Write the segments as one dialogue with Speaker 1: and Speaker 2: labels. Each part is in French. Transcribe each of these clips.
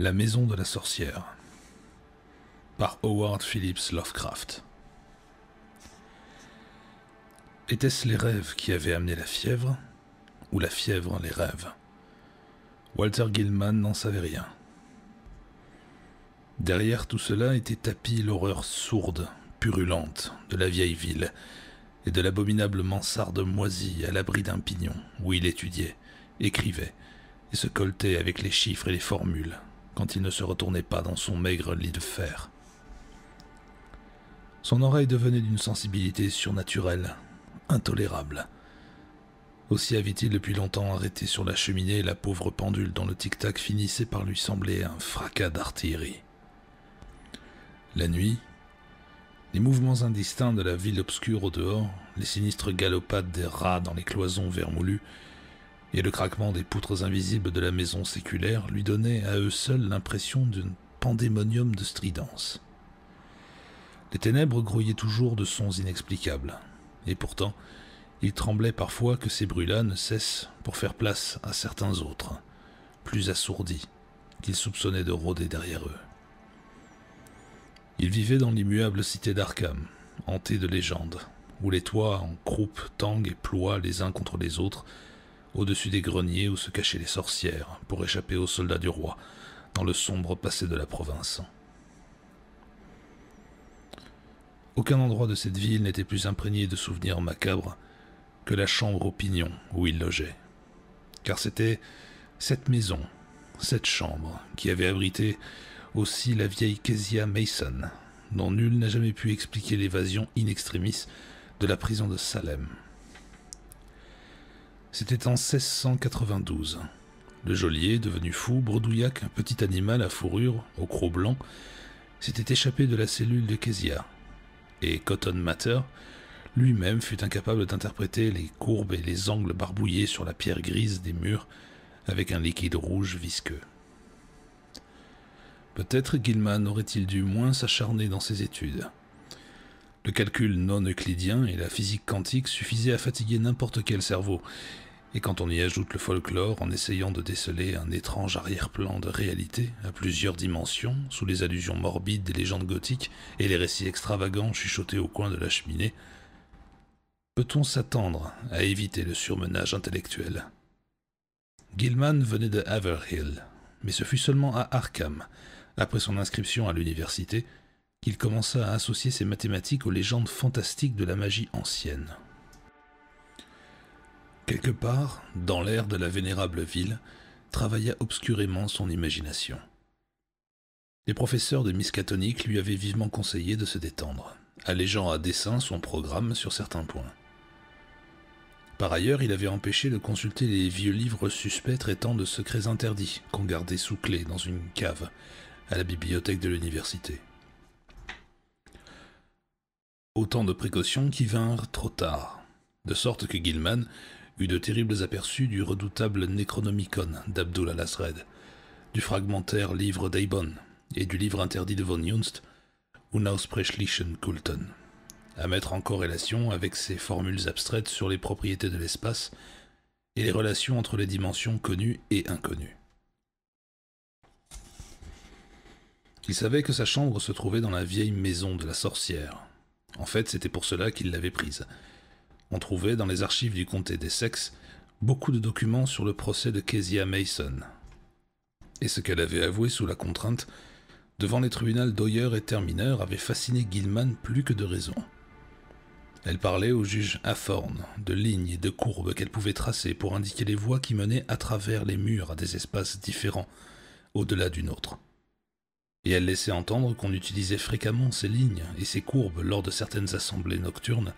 Speaker 1: La maison de la sorcière par Howard Phillips Lovecraft. Étaient-ce les rêves qui avaient amené la fièvre ou la fièvre les rêves Walter Gilman n'en savait rien. Derrière tout cela était tapis l'horreur sourde, purulente de la vieille ville et de l'abominable mansarde moisie à l'abri d'un pignon où il étudiait, écrivait et se coltait avec les chiffres et les formules quand il ne se retournait pas dans son maigre lit de fer. Son oreille devenait d'une sensibilité surnaturelle, intolérable. Aussi avait-il depuis longtemps arrêté sur la cheminée la pauvre pendule dont le tic-tac finissait par lui sembler un fracas d'artillerie. La nuit, les mouvements indistincts de la ville obscure au dehors, les sinistres galopades des rats dans les cloisons vermoulues, et le craquement des poutres invisibles de la maison séculaire lui donnait à eux seuls l'impression d'un pandémonium de stridence. Les ténèbres grouillaient toujours de sons inexplicables, et pourtant, il tremblait parfois que ces bruits-là ne cessent pour faire place à certains autres, plus assourdis, qu'il soupçonnait de rôder derrière eux. Il vivait dans l'immuable cité d'Arkham, hantée de légendes, où les toits en croupe tanguent et ploient les uns contre les autres, au-dessus des greniers où se cachaient les sorcières pour échapper aux soldats du roi dans le sombre passé de la province. Aucun endroit de cette ville n'était plus imprégné de souvenirs macabres que la chambre au pignon où il logeait. Car c'était cette maison, cette chambre, qui avait abrité aussi la vieille Kezia Mason, dont nul n'a jamais pu expliquer l'évasion in extremis de la prison de Salem. C'était en 1692. Le geôlier, devenu fou, bredouillac, un petit animal à fourrure, au croc blanc, s'était échappé de la cellule de Kezia. Et Cotton Matter, lui-même, fut incapable d'interpréter les courbes et les angles barbouillés sur la pierre grise des murs avec un liquide rouge visqueux. Peut-être Gilman aurait-il dû moins s'acharner dans ses études. Le calcul non euclidien et la physique quantique suffisaient à fatiguer n'importe quel cerveau, et quand on y ajoute le folklore en essayant de déceler un étrange arrière-plan de réalité à plusieurs dimensions, sous les allusions morbides des légendes gothiques et les récits extravagants chuchotés au coin de la cheminée, peut-on s'attendre à éviter le surmenage intellectuel Gilman venait de Haverhill, mais ce fut seulement à Arkham, après son inscription à l'université, qu'il commença à associer ses mathématiques aux légendes fantastiques de la magie ancienne. Quelque part, dans l'air de la vénérable ville, travailla obscurément son imagination. Les professeurs de Miskatonic lui avaient vivement conseillé de se détendre, allégeant à dessein son programme sur certains points. Par ailleurs, il avait empêché de consulter les vieux livres suspects traitant de secrets interdits qu'on gardait sous clé dans une cave à la bibliothèque de l'université. Autant de précautions qui vinrent trop tard, de sorte que Gilman eut de terribles aperçus du redoutable Necronomicon d'Abdul al du fragmentaire livre d'Eibon et du livre interdit de von Junst, Unausprechlichen Kulten, à mettre en corrélation avec ses formules abstraites sur les propriétés de l'espace et les relations entre les dimensions connues et inconnues. Il savait que sa chambre se trouvait dans la vieille maison de la sorcière. En fait, c'était pour cela qu'il l'avait prise trouvait dans les archives du comté d'Essex beaucoup de documents sur le procès de Kezia Mason et ce qu'elle avait avoué sous la contrainte devant les tribunaux d'Oyer et Termineur avait fasciné Gilman plus que de raison. Elle parlait au juge Afforn de lignes et de courbes qu'elle pouvait tracer pour indiquer les voies qui menaient à travers les murs à des espaces différents, au-delà d'une autre. Et elle laissait entendre qu'on utilisait fréquemment ces lignes et ces courbes lors de certaines assemblées nocturnes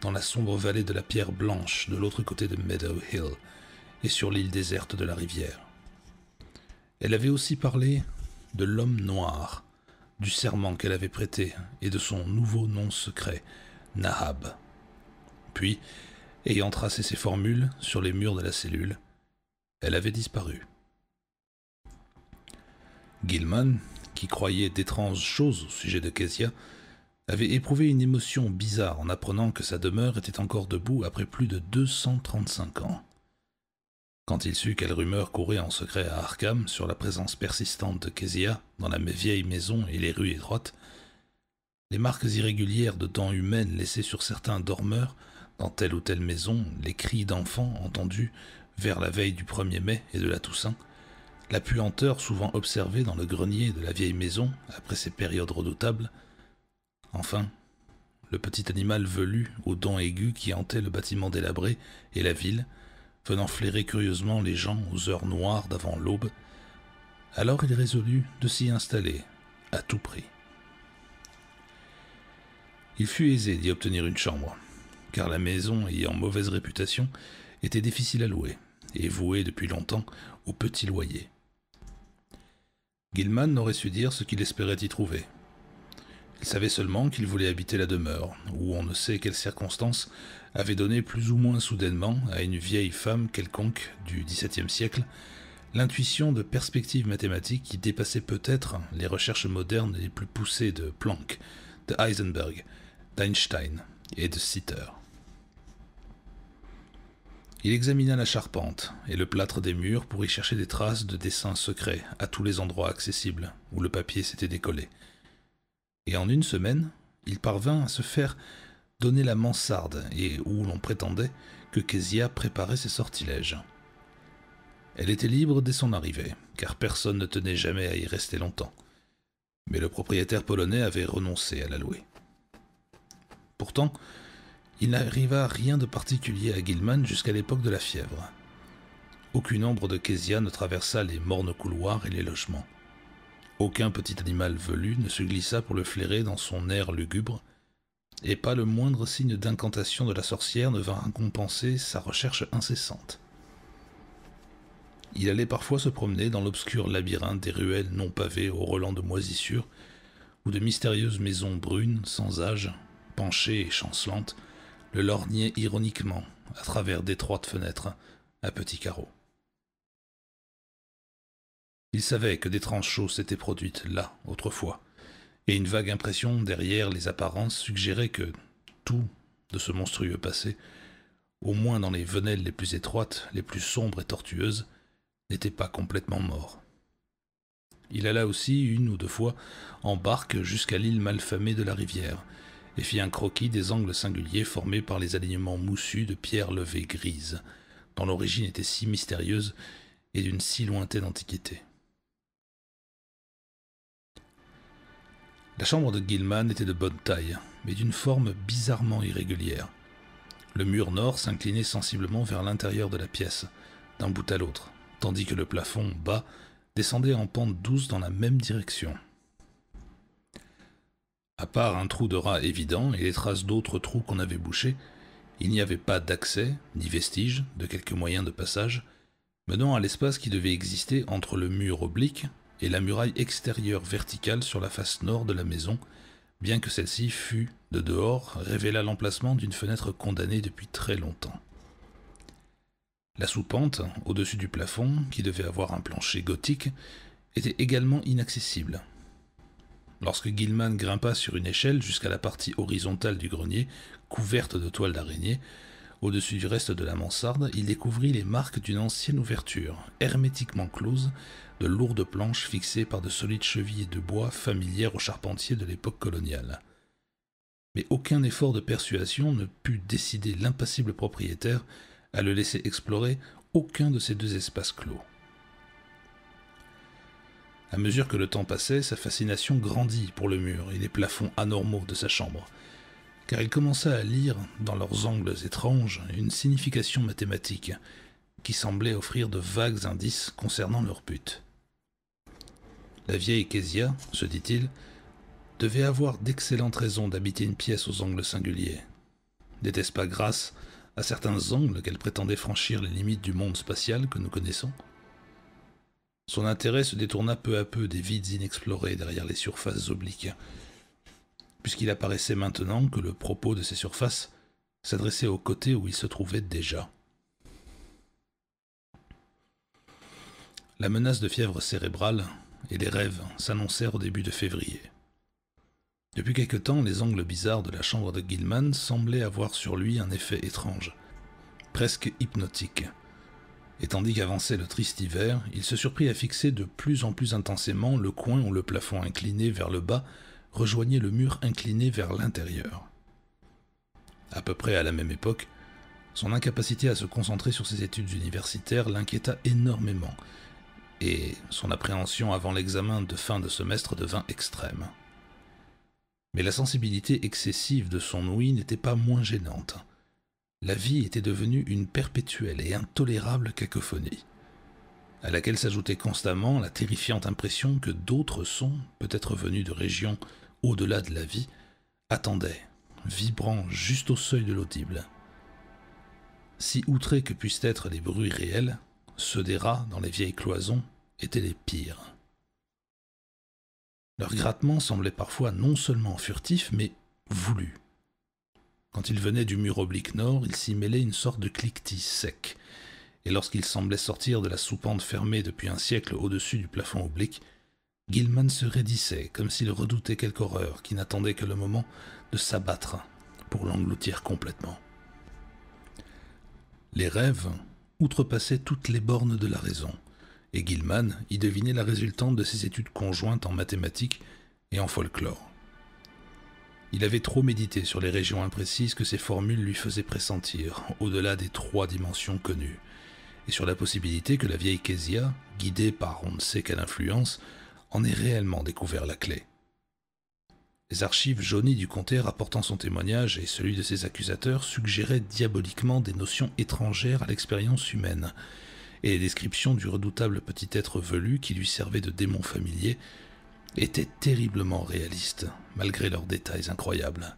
Speaker 1: dans la sombre vallée de la Pierre Blanche de l'autre côté de Meadow Hill et sur l'île déserte de la rivière. Elle avait aussi parlé de l'homme noir, du serment qu'elle avait prêté et de son nouveau nom secret, Nahab. Puis, ayant tracé ses formules sur les murs de la cellule, elle avait disparu. Gilman, qui croyait d'étranges choses au sujet de Kezia, avait éprouvé une émotion bizarre en apprenant que sa demeure était encore debout après plus de 235 ans. Quand il sut quelle rumeur courait en secret à Arkham sur la présence persistante de Kezia dans la vieille maison et les rues étroites, les marques irrégulières de dents humaines laissées sur certains dormeurs dans telle ou telle maison, les cris d'enfants entendus vers la veille du 1er mai et de la Toussaint, la puanteur souvent observée dans le grenier de la vieille maison après ces périodes redoutables, Enfin, le petit animal velu aux dents aiguës qui hantait le bâtiment délabré et la ville, venant flairer curieusement les gens aux heures noires d'avant l'aube, alors il résolut de s'y installer, à tout prix. Il fut aisé d'y obtenir une chambre, car la maison, ayant mauvaise réputation, était difficile à louer, et vouée depuis longtemps au petit loyer. Gilman n'aurait su dire ce qu'il espérait y trouver, il savait seulement qu'il voulait habiter la demeure, où on ne sait quelles circonstances avait donné plus ou moins soudainement à une vieille femme quelconque du XVIIe siècle l'intuition de perspectives mathématiques qui dépassaient peut-être les recherches modernes les plus poussées de Planck, de Heisenberg, d'Einstein et de Sitter. Il examina la charpente et le plâtre des murs pour y chercher des traces de dessins secrets à tous les endroits accessibles où le papier s'était décollé. Et en une semaine, il parvint à se faire donner la mansarde et où l'on prétendait que Kezia préparait ses sortilèges. Elle était libre dès son arrivée, car personne ne tenait jamais à y rester longtemps. Mais le propriétaire polonais avait renoncé à la louer. Pourtant, il n'arriva rien de particulier à Gilman jusqu'à l'époque de la fièvre. Aucune ombre de Kezia ne traversa les mornes couloirs et les logements. Aucun petit animal velu ne se glissa pour le flairer dans son air lugubre, et pas le moindre signe d'incantation de la sorcière ne vint compenser sa recherche incessante. Il allait parfois se promener dans l'obscur labyrinthe des ruelles non pavées aux relents de moisissures, où de mystérieuses maisons brunes, sans âge, penchées et chancelantes, le lorgnaient ironiquement à travers d'étroites fenêtres à petits carreaux. Il savait que d'étranges choses s'étaient produites là, autrefois, et une vague impression derrière les apparences suggérait que tout de ce monstrueux passé, au moins dans les venelles les plus étroites, les plus sombres et tortueuses, n'était pas complètement mort. Il alla aussi une ou deux fois en barque jusqu'à l'île malfamée de la rivière, et fit un croquis des angles singuliers formés par les alignements moussus de pierres levées grises, dont l'origine était si mystérieuse et d'une si lointaine antiquité. La chambre de Gilman était de bonne taille, mais d'une forme bizarrement irrégulière. Le mur nord s'inclinait sensiblement vers l'intérieur de la pièce, d'un bout à l'autre, tandis que le plafond bas descendait en pente douce dans la même direction. À part un trou de rat évident et les traces d'autres trous qu'on avait bouchés, il n'y avait pas d'accès, ni vestige, de quelque moyen de passage, menant à l'espace qui devait exister entre le mur oblique et la muraille extérieure verticale sur la face nord de la maison, bien que celle-ci fût, de dehors, révéla l'emplacement d'une fenêtre condamnée depuis très longtemps. La soupente, au-dessus du plafond, qui devait avoir un plancher gothique, était également inaccessible. Lorsque Gilman grimpa sur une échelle jusqu'à la partie horizontale du grenier, couverte de toiles d'araignée, au-dessus du reste de la mansarde, il découvrit les marques d'une ancienne ouverture, hermétiquement close, de lourdes planches fixées par de solides chevilles de bois familières aux charpentiers de l'époque coloniale. Mais aucun effort de persuasion ne put décider l'impassible propriétaire à le laisser explorer aucun de ces deux espaces clos. À mesure que le temps passait, sa fascination grandit pour le mur et les plafonds anormaux de sa chambre car il commença à lire, dans leurs angles étranges, une signification mathématique, qui semblait offrir de vagues indices concernant leur but. La vieille Kézia, se dit-il, devait avoir d'excellentes raisons d'habiter une pièce aux angles singuliers. N'était-ce pas grâce à certains angles qu'elle prétendait franchir les limites du monde spatial que nous connaissons Son intérêt se détourna peu à peu des vides inexplorés derrière les surfaces obliques, puisqu'il apparaissait maintenant que le propos de ces surfaces s'adressait au côté où il se trouvait déjà. La menace de fièvre cérébrale et les rêves s'annoncèrent au début de février. Depuis quelque temps, les angles bizarres de la chambre de Gilman semblaient avoir sur lui un effet étrange, presque hypnotique. Et tandis qu'avançait le triste hiver, il se surprit à fixer de plus en plus intensément le coin où le plafond incliné vers le bas rejoignait le mur incliné vers l'intérieur. À peu près à la même époque, son incapacité à se concentrer sur ses études universitaires l'inquiéta énormément, et son appréhension avant l'examen de fin de semestre devint extrême. Mais la sensibilité excessive de son ouïe n'était pas moins gênante. La vie était devenue une perpétuelle et intolérable cacophonie, à laquelle s'ajoutait constamment la terrifiante impression que d'autres sons, peut-être venus de régions au-delà de la vie, attendait, vibrant juste au seuil de l'audible. Si outrés que puissent être les bruits réels, ceux des rats dans les vieilles cloisons étaient les pires. Leur grattement semblait parfois non seulement furtif, mais voulu. Quand ils venaient du mur oblique nord, ils s'y mêlait une sorte de cliquetis sec, et lorsqu'ils semblaient sortir de la soupente fermée depuis un siècle au-dessus du plafond oblique, Gilman se raidissait, comme s'il redoutait quelque horreur qui n'attendait que le moment de s'abattre pour l'engloutir complètement. Les rêves outrepassaient toutes les bornes de la raison, et Gilman y devinait la résultante de ses études conjointes en mathématiques et en folklore. Il avait trop médité sur les régions imprécises que ses formules lui faisaient pressentir, au-delà des trois dimensions connues, et sur la possibilité que la vieille Kezia, guidée par on ne sait quelle influence, en ait réellement découvert la clé. Les archives jaunies du comté rapportant son témoignage et celui de ses accusateurs suggéraient diaboliquement des notions étrangères à l'expérience humaine, et les descriptions du redoutable petit être velu qui lui servait de démon familier étaient terriblement réalistes, malgré leurs détails incroyables.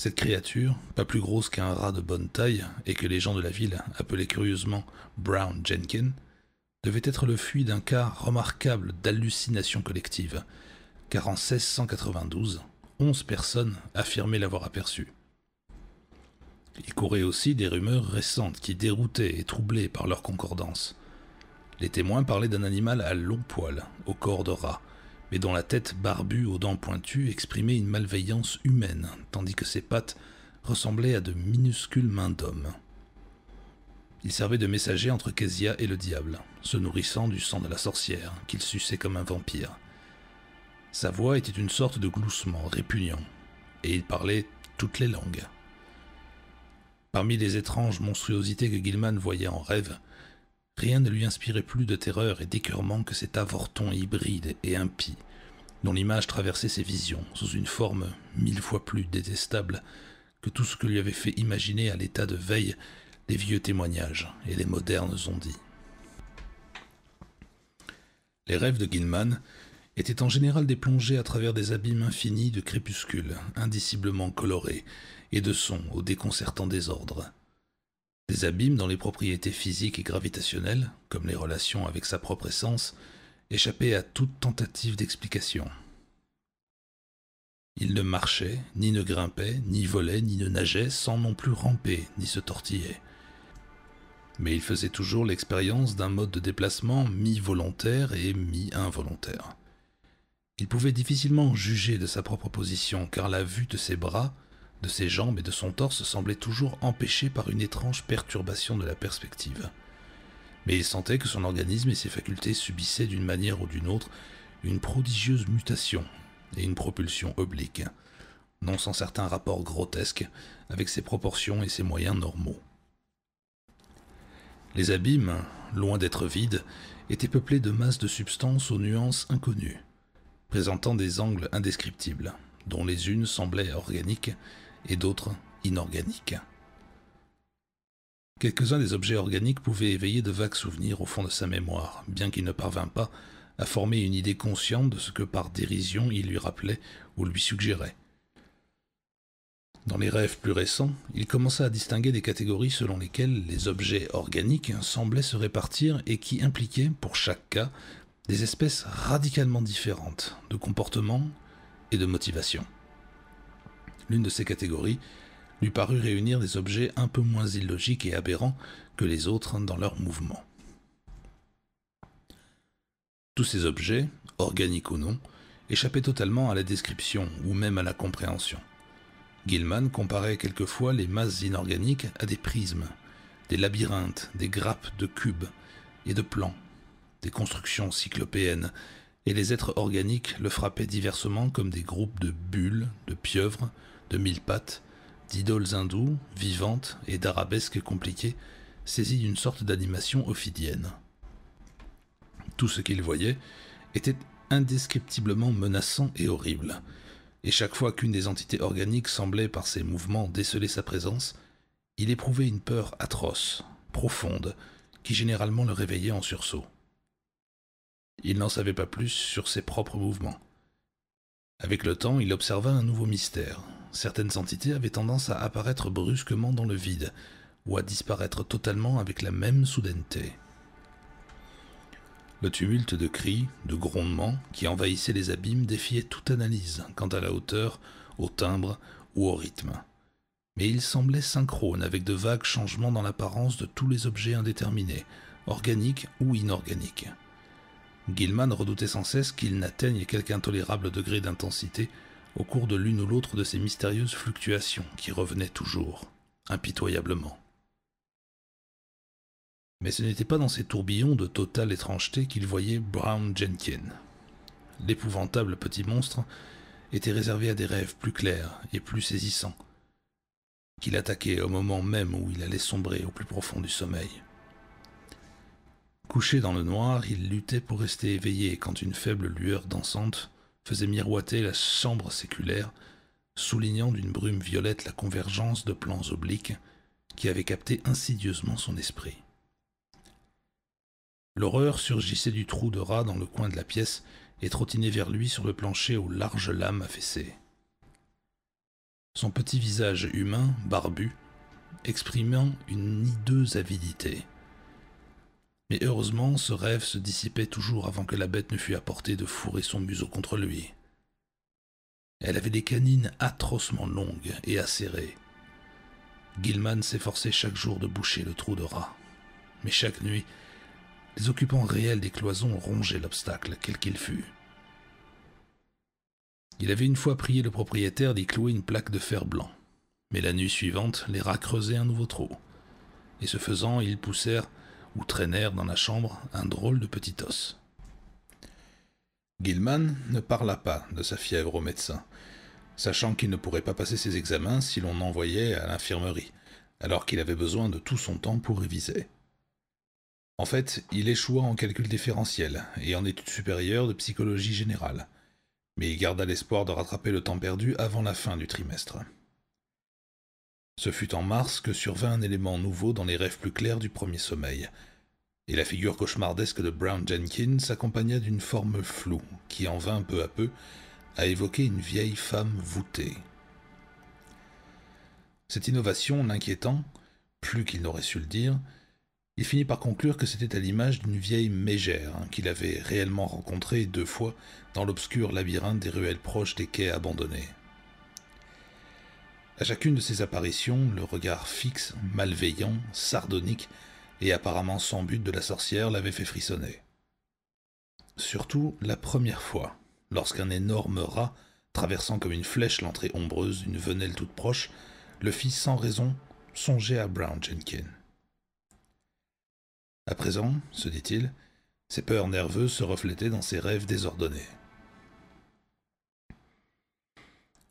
Speaker 1: Cette créature, pas plus grosse qu'un rat de bonne taille et que les gens de la ville appelaient curieusement Brown Jenkins », devait être le fruit d'un cas remarquable d'hallucination collective, car en 1692, onze personnes affirmaient l'avoir aperçu. Il courait aussi des rumeurs récentes qui déroutaient et troublaient par leur concordance. Les témoins parlaient d'un animal à longs poils, au corps de rat, mais dont la tête barbue aux dents pointues exprimait une malveillance humaine, tandis que ses pattes ressemblaient à de minuscules mains d'homme. Il servait de messager entre Kezia et le diable, se nourrissant du sang de la sorcière, qu'il suçait comme un vampire. Sa voix était une sorte de gloussement répugnant, et il parlait toutes les langues. Parmi les étranges monstruosités que Gilman voyait en rêve, rien ne lui inspirait plus de terreur et d'écœurement que cet avorton hybride et impie, dont l'image traversait ses visions sous une forme mille fois plus détestable que tout ce que lui avait fait imaginer à l'état de veille les vieux témoignages et les modernes ont dit. Les rêves de Gilman étaient en général des plongées à travers des abîmes infinis de crépuscules, indiciblement colorés, et de sons au déconcertant désordre. Des abîmes dont les propriétés physiques et gravitationnelles, comme les relations avec sa propre essence, échappaient à toute tentative d'explication. Il ne marchait, ni ne grimpait, ni volait, ni ne nageait, sans non plus ramper, ni se tortiller mais il faisait toujours l'expérience d'un mode de déplacement mi-volontaire et mi-involontaire. Il pouvait difficilement juger de sa propre position, car la vue de ses bras, de ses jambes et de son torse semblait toujours empêchée par une étrange perturbation de la perspective. Mais il sentait que son organisme et ses facultés subissaient d'une manière ou d'une autre une prodigieuse mutation et une propulsion oblique, non sans certains rapports grotesques avec ses proportions et ses moyens normaux. Les abîmes, loin d'être vides, étaient peuplés de masses de substances aux nuances inconnues, présentant des angles indescriptibles, dont les unes semblaient organiques et d'autres inorganiques. Quelques-uns des objets organiques pouvaient éveiller de vagues souvenirs au fond de sa mémoire, bien qu'il ne parvint pas à former une idée consciente de ce que par dérision il lui rappelait ou lui suggérait. Dans les rêves plus récents, il commença à distinguer des catégories selon lesquelles les objets organiques semblaient se répartir et qui impliquaient, pour chaque cas, des espèces radicalement différentes de comportement et de motivation. L'une de ces catégories lui parut réunir des objets un peu moins illogiques et aberrants que les autres dans leur mouvement. Tous ces objets, organiques ou non, échappaient totalement à la description ou même à la compréhension. Gilman comparait quelquefois les masses inorganiques à des prismes, des labyrinthes, des grappes de cubes et de plans, des constructions cyclopéennes, et les êtres organiques le frappaient diversement comme des groupes de bulles, de pieuvres, de mille pattes, d'idoles hindoues, vivantes et d'arabesques compliquées, saisies d'une sorte d'animation ophidienne. Tout ce qu'il voyait était indescriptiblement menaçant et horrible, et chaque fois qu'une des entités organiques semblait par ses mouvements déceler sa présence, il éprouvait une peur atroce, profonde, qui généralement le réveillait en sursaut. Il n'en savait pas plus sur ses propres mouvements. Avec le temps, il observa un nouveau mystère. Certaines entités avaient tendance à apparaître brusquement dans le vide, ou à disparaître totalement avec la même soudaineté. Le tumulte de cris, de grondements qui envahissaient les abîmes défiait toute analyse quant à la hauteur, au timbre ou au rythme. Mais il semblait synchrone avec de vagues changements dans l'apparence de tous les objets indéterminés, organiques ou inorganiques. Gilman redoutait sans cesse qu'il n'atteigne quelque intolérable degré d'intensité au cours de l'une ou l'autre de ces mystérieuses fluctuations qui revenaient toujours, impitoyablement. Mais ce n'était pas dans ces tourbillons de totale étrangeté qu'il voyait Brown Jenkins. L'épouvantable petit monstre était réservé à des rêves plus clairs et plus saisissants, qu'il attaquait au moment même où il allait sombrer au plus profond du sommeil. Couché dans le noir, il luttait pour rester éveillé quand une faible lueur dansante faisait miroiter la chambre séculaire, soulignant d'une brume violette la convergence de plans obliques qui avaient capté insidieusement son esprit. L'horreur surgissait du trou de rat dans le coin de la pièce et trottinait vers lui sur le plancher aux larges lames affaissées. Son petit visage humain, barbu, exprimant une hideuse avidité. Mais heureusement, ce rêve se dissipait toujours avant que la bête ne fût à portée de fourrer son museau contre lui. Elle avait des canines atrocement longues et acérées. Gilman s'efforçait chaque jour de boucher le trou de rat. Mais chaque nuit, les occupants réels des cloisons rongeaient l'obstacle, quel qu'il fût. Il avait une fois prié le propriétaire d'y clouer une plaque de fer blanc, mais la nuit suivante, les rats creusaient un nouveau trou, et ce faisant, ils poussèrent ou traînèrent dans la chambre un drôle de petit os. Gilman ne parla pas de sa fièvre au médecin, sachant qu'il ne pourrait pas passer ses examens si l'on envoyait à l'infirmerie, alors qu'il avait besoin de tout son temps pour réviser. En fait, il échoua en calcul différentiel et en études supérieures de psychologie générale, mais il garda l'espoir de rattraper le temps perdu avant la fin du trimestre. Ce fut en mars que survint un élément nouveau dans les rêves plus clairs du premier sommeil, et la figure cauchemardesque de Brown Jenkins s'accompagna d'une forme floue qui en vint peu à peu à évoquer une vieille femme voûtée. Cette innovation, l'inquiétant, plus qu'il n'aurait su le dire, il finit par conclure que c'était à l'image d'une vieille mégère hein, qu'il avait réellement rencontrée deux fois dans l'obscur labyrinthe des ruelles proches des quais abandonnés. À chacune de ces apparitions, le regard fixe, malveillant, sardonique et apparemment sans but de la sorcière l'avait fait frissonner. Surtout la première fois, lorsqu'un énorme rat, traversant comme une flèche l'entrée ombreuse d'une venelle toute proche, le fit sans raison songer à Brown Jenkins. À présent, se dit-il, ses peurs nerveuses se reflétaient dans ses rêves désordonnés.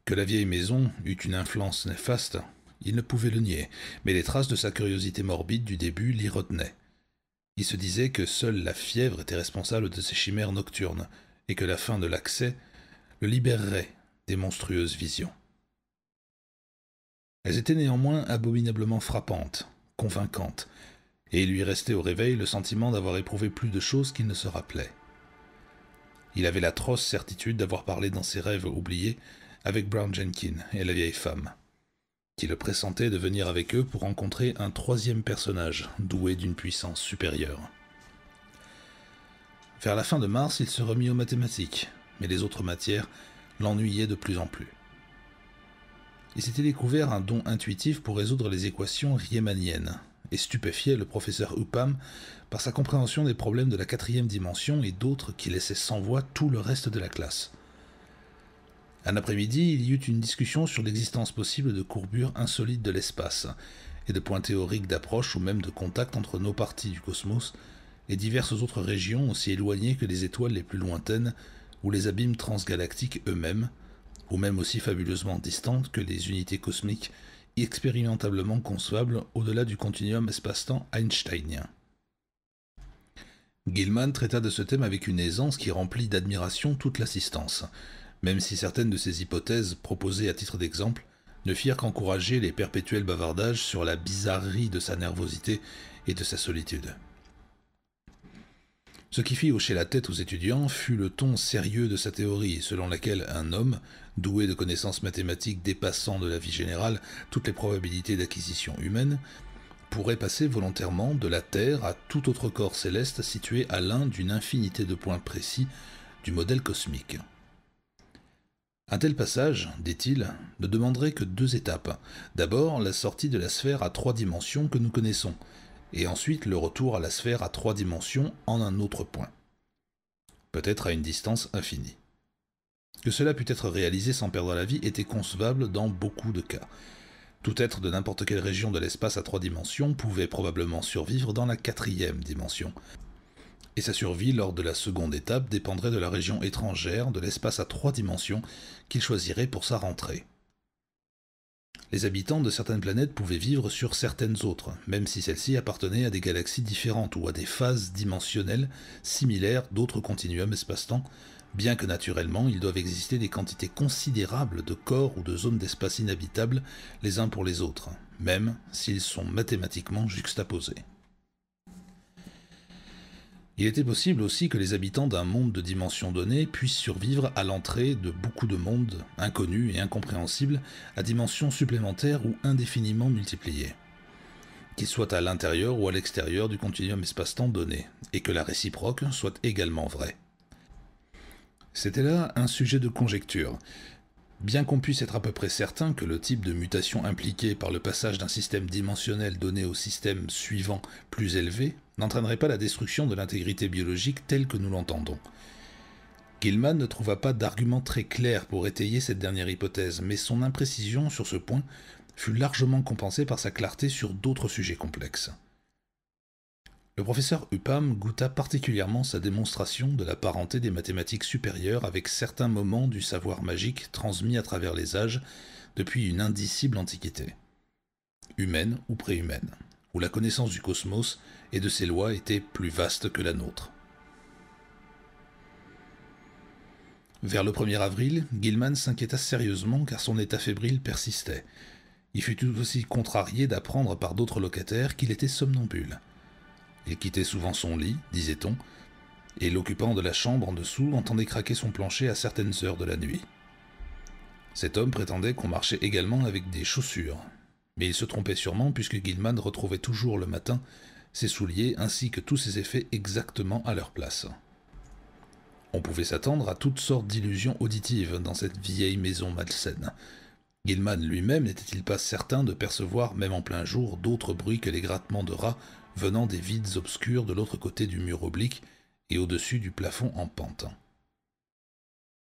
Speaker 1: Que la vieille maison eût une influence néfaste, il ne pouvait le nier, mais les traces de sa curiosité morbide du début l'y retenaient. Il se disait que seule la fièvre était responsable de ses chimères nocturnes, et que la fin de l'accès le libérerait des monstrueuses visions. Elles étaient néanmoins abominablement frappantes, convaincantes, et il lui restait au réveil le sentiment d'avoir éprouvé plus de choses qu'il ne se rappelait. Il avait l'atroce certitude d'avoir parlé dans ses rêves oubliés avec Brown Jenkins et la vieille femme, qui le pressentait de venir avec eux pour rencontrer un troisième personnage doué d'une puissance supérieure. Vers la fin de mars, il se remit aux mathématiques, mais les autres matières l'ennuyaient de plus en plus. Il s'était découvert un don intuitif pour résoudre les équations riemanniennes, et stupéfiait le professeur Upam par sa compréhension des problèmes de la quatrième dimension et d'autres qui laissaient sans voix tout le reste de la classe. Un après-midi, il y eut une discussion sur l'existence possible de courbures insolites de l'espace, et de points théoriques d'approche ou même de contact entre nos parties du cosmos et diverses autres régions aussi éloignées que les étoiles les plus lointaines ou les abîmes transgalactiques eux-mêmes, ou même aussi fabuleusement distantes que les unités cosmiques expérimentablement concevable au-delà du continuum espace-temps einsteinien. Gilman traita de ce thème avec une aisance qui remplit d'admiration toute l'assistance, même si certaines de ses hypothèses proposées à titre d'exemple ne firent qu'encourager les perpétuels bavardages sur la bizarrerie de sa nervosité et de sa solitude. Ce qui fit hocher la tête aux étudiants fut le ton sérieux de sa théorie, selon laquelle un homme, doué de connaissances mathématiques dépassant de la vie générale toutes les probabilités d'acquisition humaine, pourrait passer volontairement de la Terre à tout autre corps céleste situé à l'un d'une infinité de points précis du modèle cosmique. Un tel passage, dit-il, ne demanderait que deux étapes. D'abord, la sortie de la sphère à trois dimensions que nous connaissons, et ensuite le retour à la sphère à trois dimensions en un autre point. Peut-être à une distance infinie. Que cela pût être réalisé sans perdre la vie était concevable dans beaucoup de cas. Tout être de n'importe quelle région de l'espace à trois dimensions pouvait probablement survivre dans la quatrième dimension. Et sa survie lors de la seconde étape dépendrait de la région étrangère de l'espace à trois dimensions qu'il choisirait pour sa rentrée. Les habitants de certaines planètes pouvaient vivre sur certaines autres, même si celles-ci appartenaient à des galaxies différentes ou à des phases dimensionnelles similaires d'autres continuums espace-temps, bien que naturellement ils doivent exister des quantités considérables de corps ou de zones d'espace inhabitables les uns pour les autres, même s'ils sont mathématiquement juxtaposés. Il était possible aussi que les habitants d'un monde de dimension donnée puissent survivre à l'entrée de beaucoup de mondes inconnus et incompréhensibles à dimensions supplémentaires ou indéfiniment multipliées, qu'ils soient à l'intérieur ou à l'extérieur du continuum espace-temps donné, et que la réciproque soit également vraie. C'était là un sujet de conjecture. Bien qu'on puisse être à peu près certain que le type de mutation impliqué par le passage d'un système dimensionnel donné au système suivant plus élevé n'entraînerait pas la destruction de l'intégrité biologique telle que nous l'entendons. Gilman ne trouva pas d'argument très clair pour étayer cette dernière hypothèse, mais son imprécision sur ce point fut largement compensée par sa clarté sur d'autres sujets complexes. Le professeur upam goûta particulièrement sa démonstration de la parenté des mathématiques supérieures avec certains moments du savoir magique transmis à travers les âges depuis une indicible antiquité, humaine ou préhumaine, où la connaissance du cosmos et de ses lois était plus vaste que la nôtre. Vers le 1er avril, Gilman s'inquiéta sérieusement car son état fébrile persistait. Il fut tout aussi contrarié d'apprendre par d'autres locataires qu'il était somnambule il quittait souvent son lit, disait-on, et l'occupant de la chambre en dessous entendait craquer son plancher à certaines heures de la nuit. Cet homme prétendait qu'on marchait également avec des chaussures, mais il se trompait sûrement puisque Gilman retrouvait toujours le matin ses souliers ainsi que tous ses effets exactement à leur place. On pouvait s'attendre à toutes sortes d'illusions auditives dans cette vieille maison malsaine. Gilman lui-même n'était-il pas certain de percevoir, même en plein jour, d'autres bruits que les grattements de rats venant des vides obscurs de l'autre côté du mur oblique et au-dessus du plafond en pente.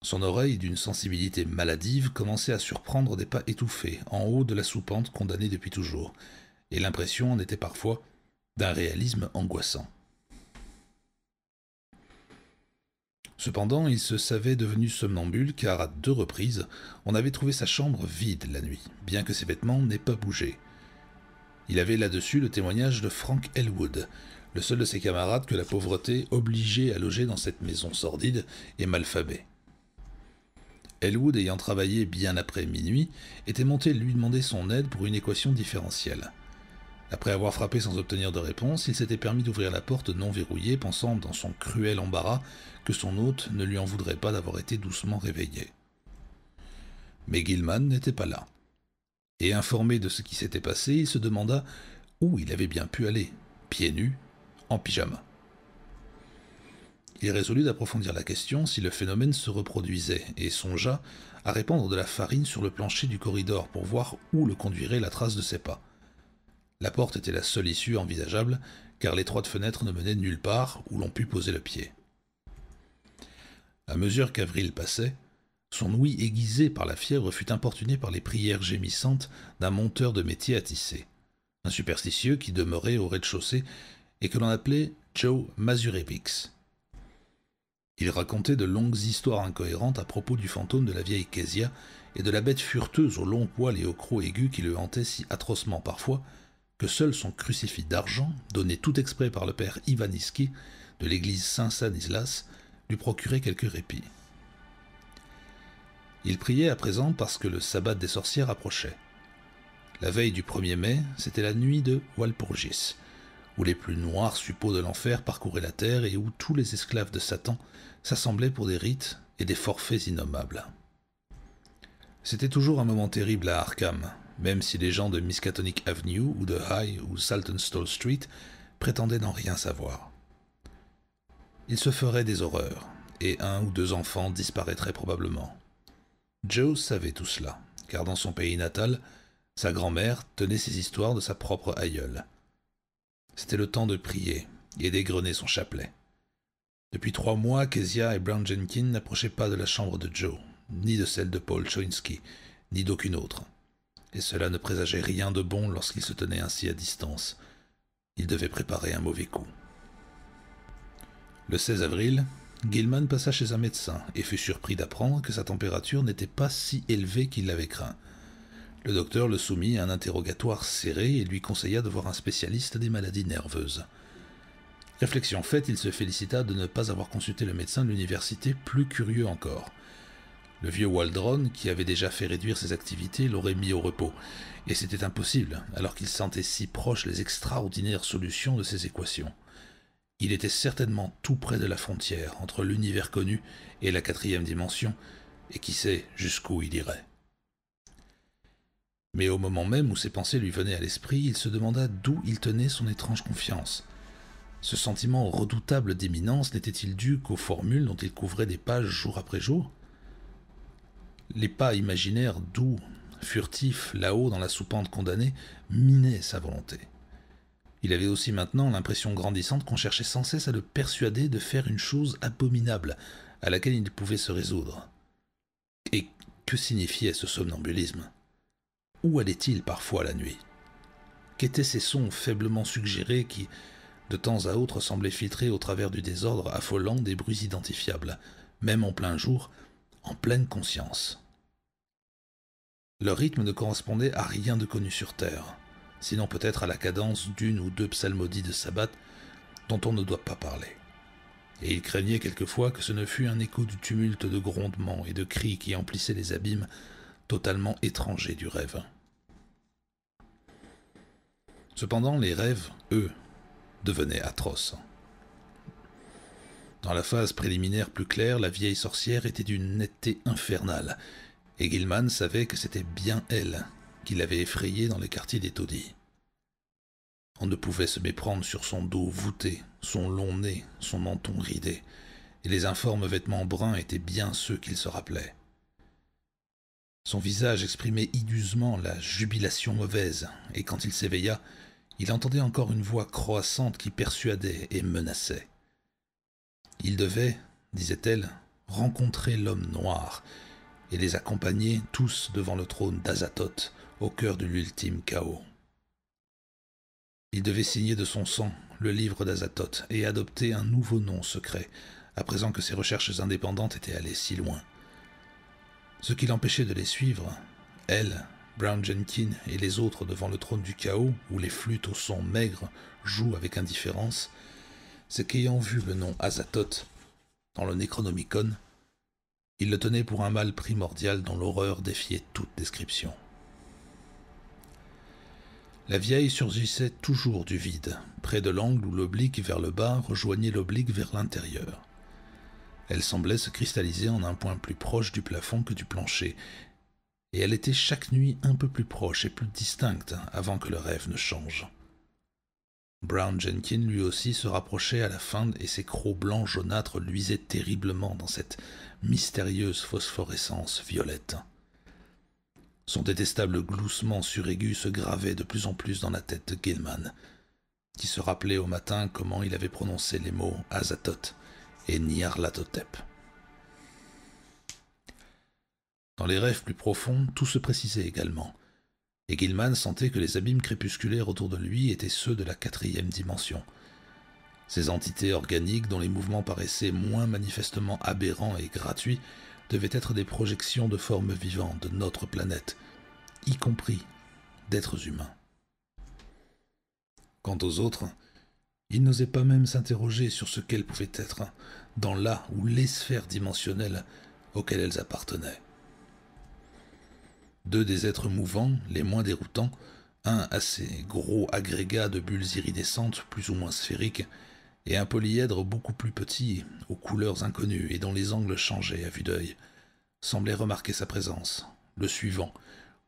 Speaker 1: Son oreille, d'une sensibilité maladive, commençait à surprendre des pas étouffés, en haut de la soupente condamnée depuis toujours, et l'impression en était parfois d'un réalisme angoissant. Cependant, il se savait devenu somnambule car à deux reprises, on avait trouvé sa chambre vide la nuit, bien que ses vêtements n'aient pas bougé. Il avait là-dessus le témoignage de Frank Elwood, le seul de ses camarades que la pauvreté obligeait à loger dans cette maison sordide et malfabée. Elwood, ayant travaillé bien après minuit, était monté lui demander son aide pour une équation différentielle. Après avoir frappé sans obtenir de réponse, il s'était permis d'ouvrir la porte non verrouillée, pensant dans son cruel embarras que son hôte ne lui en voudrait pas d'avoir été doucement réveillé. Mais Gilman n'était pas là. Et informé de ce qui s'était passé, il se demanda où il avait bien pu aller, pieds nus, en pyjama. Il résolut d'approfondir la question si le phénomène se reproduisait, et songea à répandre de la farine sur le plancher du corridor pour voir où le conduirait la trace de ses pas. La porte était la seule issue envisageable, car l'étroite fenêtre ne menait nulle part où l'on pût poser le pied. À mesure qu'avril passait, son ouïe aiguisée par la fièvre fut importunée par les prières gémissantes d'un monteur de métier à tisser, un superstitieux qui demeurait au rez-de-chaussée et que l'on appelait Joe Mazurevix. Il racontait de longues histoires incohérentes à propos du fantôme de la vieille Kesia et de la bête furteuse aux longs poils et aux crocs aigus qui le hantait si atrocement parfois que seul son crucifix d'argent, donné tout exprès par le père Ivaniski de l'église saint sanislas lui procurait quelques répits. Il priait à présent parce que le sabbat des sorcières approchait. La veille du 1er mai, c'était la nuit de Walpurgis, où les plus noirs suppôts de l'enfer parcouraient la terre et où tous les esclaves de Satan s'assemblaient pour des rites et des forfaits innommables. C'était toujours un moment terrible à Arkham, même si les gens de Miskatonic Avenue ou de High ou Saltonstall Street prétendaient n'en rien savoir. Il se ferait des horreurs, et un ou deux enfants disparaîtraient probablement. Joe savait tout cela, car dans son pays natal, sa grand-mère tenait ses histoires de sa propre aïeule. C'était le temps de prier et d'égrener son chapelet. Depuis trois mois, Kezia et Brown Jenkins n'approchaient pas de la chambre de Joe, ni de celle de Paul Choinsky, ni d'aucune autre. Et cela ne présageait rien de bon lorsqu'ils se tenaient ainsi à distance. Ils devaient préparer un mauvais coup. Le 16 avril, Gilman passa chez un médecin et fut surpris d'apprendre que sa température n'était pas si élevée qu'il l'avait craint. Le docteur le soumit à un interrogatoire serré et lui conseilla de voir un spécialiste des maladies nerveuses. Réflexion faite, il se félicita de ne pas avoir consulté le médecin de l'université, plus curieux encore. Le vieux Waldron, qui avait déjà fait réduire ses activités, l'aurait mis au repos, et c'était impossible, alors qu'il sentait si proche les extraordinaires solutions de ses équations. Il était certainement tout près de la frontière entre l'univers connu et la quatrième dimension, et qui sait jusqu'où il irait. Mais au moment même où ces pensées lui venaient à l'esprit, il se demanda d'où il tenait son étrange confiance. Ce sentiment redoutable d'éminence n'était-il dû qu'aux formules dont il couvrait des pages jour après jour Les pas imaginaires doux, furtifs, là-haut dans la soupente condamnée, minaient sa volonté. Il avait aussi maintenant l'impression grandissante qu'on cherchait sans cesse à le persuader de faire une chose abominable, à laquelle il pouvait se résoudre. Et que signifiait ce somnambulisme Où allait-il parfois la nuit Qu'étaient ces sons faiblement suggérés qui, de temps à autre, semblaient filtrer au travers du désordre affolant des bruits identifiables, même en plein jour, en pleine conscience Leur rythme ne correspondait à rien de connu sur Terre sinon peut-être à la cadence d'une ou deux psalmodies de sabbat dont on ne doit pas parler. Et il craignait quelquefois que ce ne fût un écho du tumulte de grondements et de cris qui emplissaient les abîmes totalement étrangers du rêve. Cependant, les rêves, eux, devenaient atroces. Dans la phase préliminaire plus claire, la vieille sorcière était d'une netteté infernale, et Gilman savait que c'était bien elle qui l'avait effrayé dans les quartiers des taudis. On ne pouvait se méprendre sur son dos voûté, son long nez, son menton ridé, et les informes vêtements bruns étaient bien ceux qu'il se rappelait. Son visage exprimait hideusement la jubilation mauvaise, et quand il s'éveilla, il entendait encore une voix croissante qui persuadait et menaçait. Il devait, disait-elle, rencontrer l'homme noir, et les accompagner tous devant le trône d'Azatoth » au cœur de l'ultime chaos. Il devait signer de son sang le livre d'Azathoth et adopter un nouveau nom secret, à présent que ses recherches indépendantes étaient allées si loin. Ce qui l'empêchait de les suivre, elle, Brown Jenkin et les autres devant le trône du chaos, où les flûtes au son maigre jouent avec indifférence, c'est qu'ayant vu le nom Azathoth dans le Necronomicon, il le tenait pour un mal primordial dont l'horreur défiait toute description. La vieille surgissait toujours du vide, près de l'angle où l'oblique vers le bas rejoignait l'oblique vers l'intérieur. Elle semblait se cristalliser en un point plus proche du plafond que du plancher, et elle était chaque nuit un peu plus proche et plus distincte avant que le rêve ne change. Brown Jenkins lui aussi se rapprochait à la fin et ses crocs blancs jaunâtres luisaient terriblement dans cette mystérieuse phosphorescence violette. Son détestable gloussement suraigu se gravait de plus en plus dans la tête de Gilman, qui se rappelait au matin comment il avait prononcé les mots Azatoth et Nyarlathotep. Dans les rêves plus profonds, tout se précisait également, et Gilman sentait que les abîmes crépusculaires autour de lui étaient ceux de la quatrième dimension. Ces entités organiques dont les mouvements paraissaient moins manifestement aberrants et gratuits devaient être des projections de formes vivantes de notre planète, y compris d'êtres humains. Quant aux autres, ils n'osaient pas même s'interroger sur ce qu'elles pouvaient être dans la ou les sphères dimensionnelles auxquelles elles appartenaient. Deux des êtres mouvants, les moins déroutants, un assez gros agrégat de bulles iridescentes plus ou moins sphériques, et un polyèdre beaucoup plus petit, aux couleurs inconnues et dont les angles changeaient à vue d'œil, semblait remarquer sa présence, le suivant,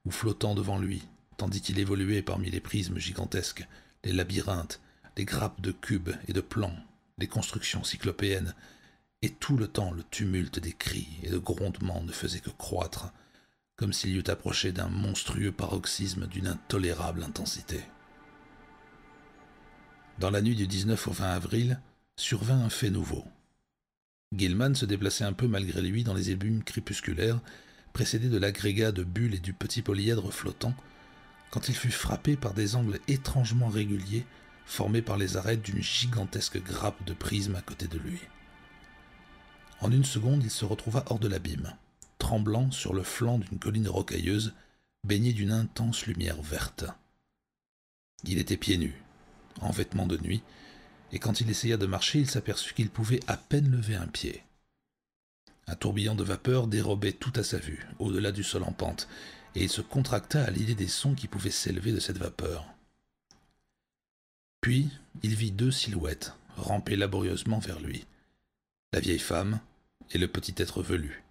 Speaker 1: ou flottant devant lui, tandis qu'il évoluait parmi les prismes gigantesques, les labyrinthes, les grappes de cubes et de plans, les constructions cyclopéennes, et tout le temps le tumulte des cris et de grondements ne faisait que croître, comme s'il eût approché d'un monstrueux paroxysme d'une intolérable intensité. Dans la nuit du 19 au 20 avril, survint un fait nouveau. Gilman se déplaçait un peu malgré lui dans les ébumes crépusculaires, précédés de l'agrégat de bulles et du petit polyèdre flottant, quand il fut frappé par des angles étrangement réguliers formés par les arêtes d'une gigantesque grappe de prismes à côté de lui. En une seconde, il se retrouva hors de l'abîme, tremblant sur le flanc d'une colline rocailleuse, baignée d'une intense lumière verte. Il était pieds nus, en vêtements de nuit, et quand il essaya de marcher, il s'aperçut qu'il pouvait à peine lever un pied. Un tourbillon de vapeur dérobait tout à sa vue, au-delà du sol en pente, et il se contracta à l'idée des sons qui pouvaient s'élever de cette vapeur. Puis, il vit deux silhouettes ramper laborieusement vers lui, la vieille femme et le petit être velu.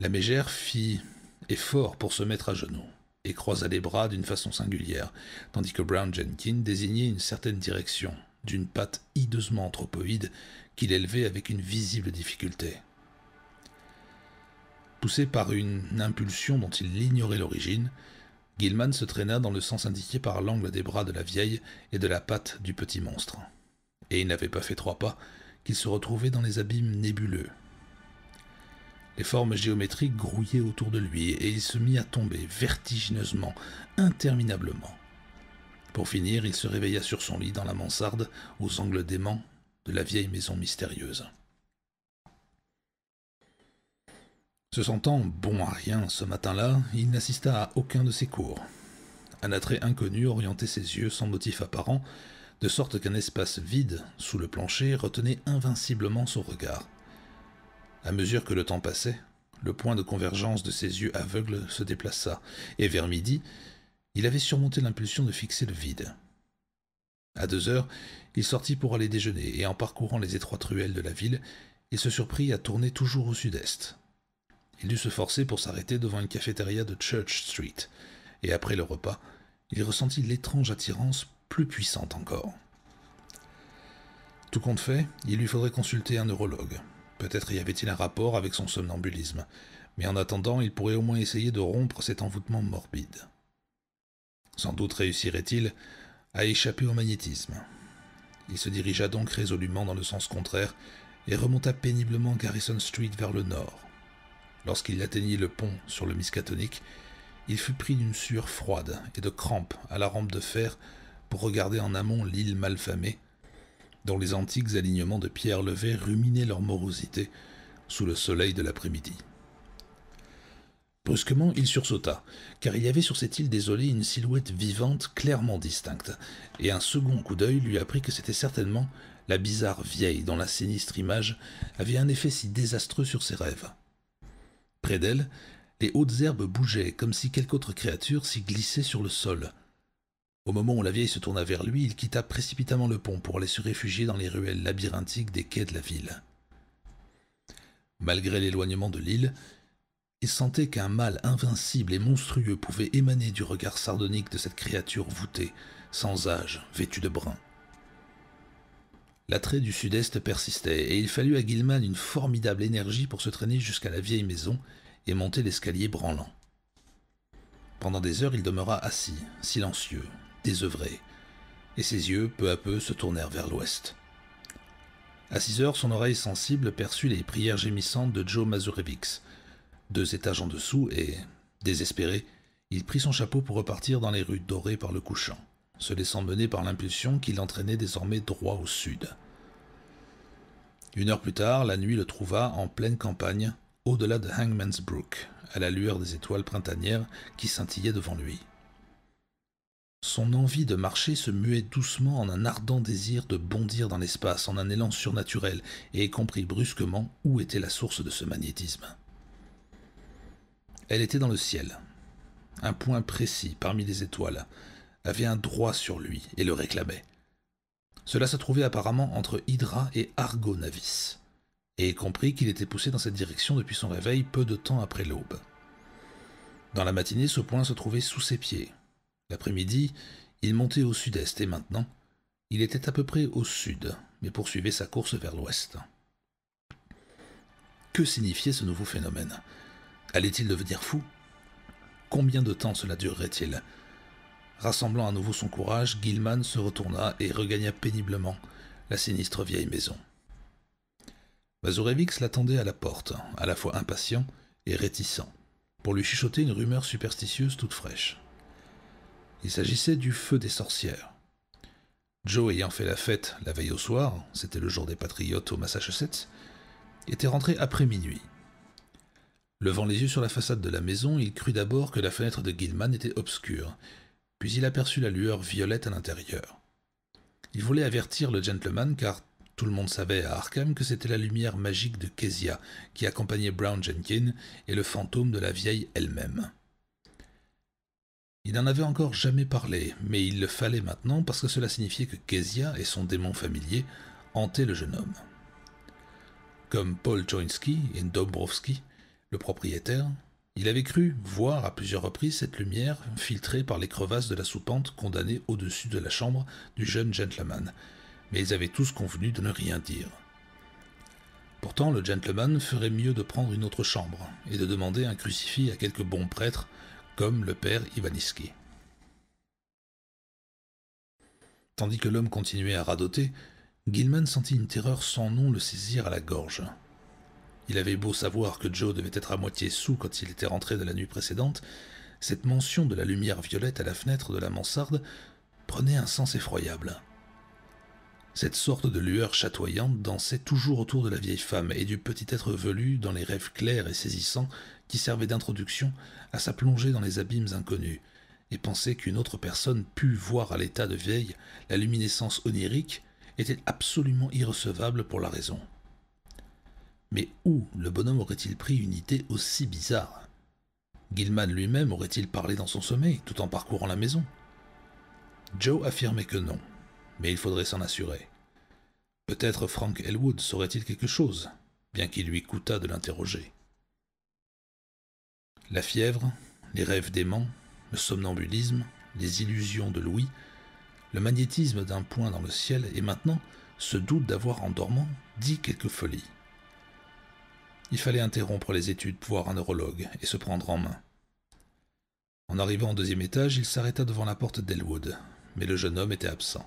Speaker 1: La mégère fit effort pour se mettre à genoux et croisa les bras d'une façon singulière, tandis que Brown Jenkins désignait une certaine direction, d'une patte hideusement anthropoïde qu'il élevait avec une visible difficulté. Poussé par une impulsion dont il ignorait l'origine, Gilman se traîna dans le sens indiqué par l'angle des bras de la vieille et de la patte du petit monstre. Et il n'avait pas fait trois pas qu'il se retrouvait dans les abîmes nébuleux, les formes géométriques grouillaient autour de lui et il se mit à tomber vertigineusement, interminablement. Pour finir, il se réveilla sur son lit dans la mansarde, aux angles déments de la vieille maison mystérieuse. Se sentant bon à rien ce matin-là, il n'assista à aucun de ses cours. Un attrait inconnu orientait ses yeux sans motif apparent, de sorte qu'un espace vide sous le plancher retenait invinciblement son regard. À mesure que le temps passait, le point de convergence de ses yeux aveugles se déplaça, et vers midi, il avait surmonté l'impulsion de fixer le vide. À deux heures, il sortit pour aller déjeuner, et en parcourant les étroites ruelles de la ville, il se surprit à tourner toujours au sud-est. Il dut se forcer pour s'arrêter devant une cafétéria de Church Street, et après le repas, il ressentit l'étrange attirance plus puissante encore. Tout compte fait, il lui faudrait consulter un neurologue. Peut-être y avait-il un rapport avec son somnambulisme, mais en attendant, il pourrait au moins essayer de rompre cet envoûtement morbide. Sans doute réussirait-il à échapper au magnétisme. Il se dirigea donc résolument dans le sens contraire et remonta péniblement Garrison Street vers le nord. Lorsqu'il atteignit le pont sur le Miskatonic, il fut pris d'une sueur froide et de crampes à la rampe de fer pour regarder en amont l'île malfamée dont les antiques alignements de pierres levées ruminaient leur morosité sous le soleil de l'après-midi. Brusquement, il sursauta, car il y avait sur cette île désolée une silhouette vivante clairement distincte, et un second coup d'œil lui apprit que c'était certainement la bizarre vieille dont la sinistre image avait un effet si désastreux sur ses rêves. Près d'elle, les hautes herbes bougeaient comme si quelque autre créature s'y glissait sur le sol, au moment où la vieille se tourna vers lui, il quitta précipitamment le pont pour aller se réfugier dans les ruelles labyrinthiques des quais de la ville. Malgré l'éloignement de l'île, il sentait qu'un mal invincible et monstrueux pouvait émaner du regard sardonique de cette créature voûtée, sans âge, vêtue de brun. L'attrait du sud-est persistait, et il fallut à Gilman une formidable énergie pour se traîner jusqu'à la vieille maison et monter l'escalier branlant. Pendant des heures, il demeura assis, silencieux, désœuvré, et ses yeux peu à peu se tournèrent vers l'ouest. À 6 heures, son oreille sensible perçut les prières gémissantes de Joe Mazurevix. Deux étages en dessous, et, désespéré, il prit son chapeau pour repartir dans les rues dorées par le couchant, se laissant mener par l'impulsion qui l'entraînait désormais droit au sud. Une heure plus tard, la nuit le trouva en pleine campagne, au-delà de Hangman's Brook, à la lueur des étoiles printanières qui scintillaient devant lui. Son envie de marcher se muait doucement en un ardent désir de bondir dans l'espace, en un élan surnaturel, et comprit brusquement où était la source de ce magnétisme. Elle était dans le ciel. Un point précis parmi les étoiles avait un droit sur lui et le réclamait. Cela se trouvait apparemment entre Hydra et Argonavis, et comprit qu'il était poussé dans cette direction depuis son réveil peu de temps après l'aube. Dans la matinée, ce point se trouvait sous ses pieds, L'après-midi, il montait au sud-est et maintenant, il était à peu près au sud, mais poursuivait sa course vers l'ouest. Que signifiait ce nouveau phénomène Allait-il devenir fou Combien de temps cela durerait-il Rassemblant à nouveau son courage, Gilman se retourna et regagna péniblement la sinistre vieille maison. Mazurevix l'attendait à la porte, à la fois impatient et réticent, pour lui chuchoter une rumeur superstitieuse toute fraîche. Il s'agissait du feu des sorcières. Joe ayant fait la fête la veille au soir, c'était le jour des patriotes au Massachusetts, était rentré après minuit. Levant les yeux sur la façade de la maison, il crut d'abord que la fenêtre de Gilman était obscure, puis il aperçut la lueur violette à l'intérieur. Il voulait avertir le gentleman car tout le monde savait à Arkham que c'était la lumière magique de Kezia qui accompagnait Brown Jenkins et le fantôme de la vieille elle-même. Il n'en avait encore jamais parlé, mais il le fallait maintenant parce que cela signifiait que Kezia et son démon familier hantaient le jeune homme. Comme Paul Choinsky et Dombrowski, le propriétaire, il avait cru voir à plusieurs reprises cette lumière filtrée par les crevasses de la soupente condamnée au-dessus de la chambre du jeune gentleman, mais ils avaient tous convenu de ne rien dire. Pourtant, le gentleman ferait mieux de prendre une autre chambre et de demander un crucifix à quelques bons prêtres comme le père Ivaniski. Tandis que l'homme continuait à radoter, Gilman sentit une terreur sans nom le saisir à la gorge. Il avait beau savoir que Joe devait être à moitié sous quand il était rentré de la nuit précédente, cette mention de la lumière violette à la fenêtre de la mansarde prenait un sens effroyable. Cette sorte de lueur chatoyante dansait toujours autour de la vieille femme et du petit être velu dans les rêves clairs et saisissants qui servait d'introduction à sa plongée dans les abîmes inconnus, et penser qu'une autre personne pût voir à l'état de vieille la luminescence onirique était absolument irrecevable pour la raison. Mais où le bonhomme aurait-il pris une idée aussi bizarre Gilman lui-même aurait-il parlé dans son sommeil tout en parcourant la maison Joe affirmait que non, mais il faudrait s'en assurer. Peut-être Frank Elwood saurait-il quelque chose, bien qu'il lui coûtât de l'interroger. La fièvre, les rêves déments, le somnambulisme, les illusions de Louis, le magnétisme d'un point dans le ciel, et maintenant, ce doute d'avoir en dormant dit quelque folie. Il fallait interrompre les études, pour voir un neurologue et se prendre en main. En arrivant au deuxième étage, il s'arrêta devant la porte d'Elwood, mais le jeune homme était absent.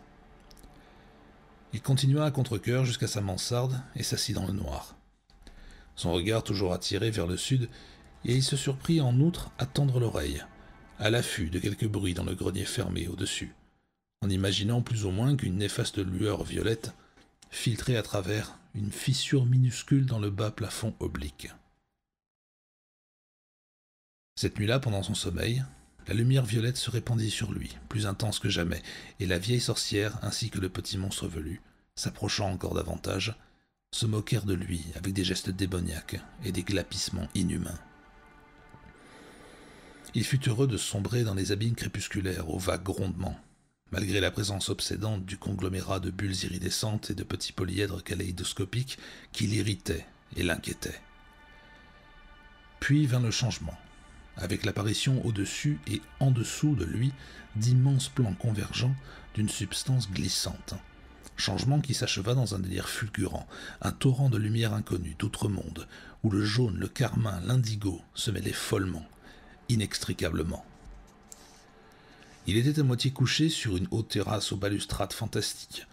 Speaker 1: Il continua à contre-coeur jusqu'à sa mansarde et s'assit dans le noir. Son regard toujours attiré vers le sud et il se surprit en outre à tendre l'oreille, à l'affût de quelques bruits dans le grenier fermé au-dessus, en imaginant plus ou moins qu'une néfaste lueur violette filtrait à travers une fissure minuscule dans le bas plafond oblique. Cette nuit-là, pendant son sommeil, la lumière violette se répandit sur lui, plus intense que jamais, et la vieille sorcière ainsi que le petit monstre velu, s'approchant encore davantage, se moquèrent de lui avec des gestes démoniaques et des glapissements inhumains. Il fut heureux de sombrer dans les abîmes crépusculaires, aux vagues grondements. Malgré la présence obsédante du conglomérat de bulles iridescentes et de petits polyèdres kaléidoscopiques qui l'irritaient et l'inquiétaient. Puis vint le changement, avec l'apparition au-dessus et en dessous de lui d'immenses plans convergents d'une substance glissante. Changement qui s'acheva dans un délire fulgurant, un torrent de lumière inconnue d'outre-monde, où le jaune, le carmin, l'indigo se mêlaient follement, inextricablement. Il était à moitié couché sur une haute terrasse aux balustrades fantastiques,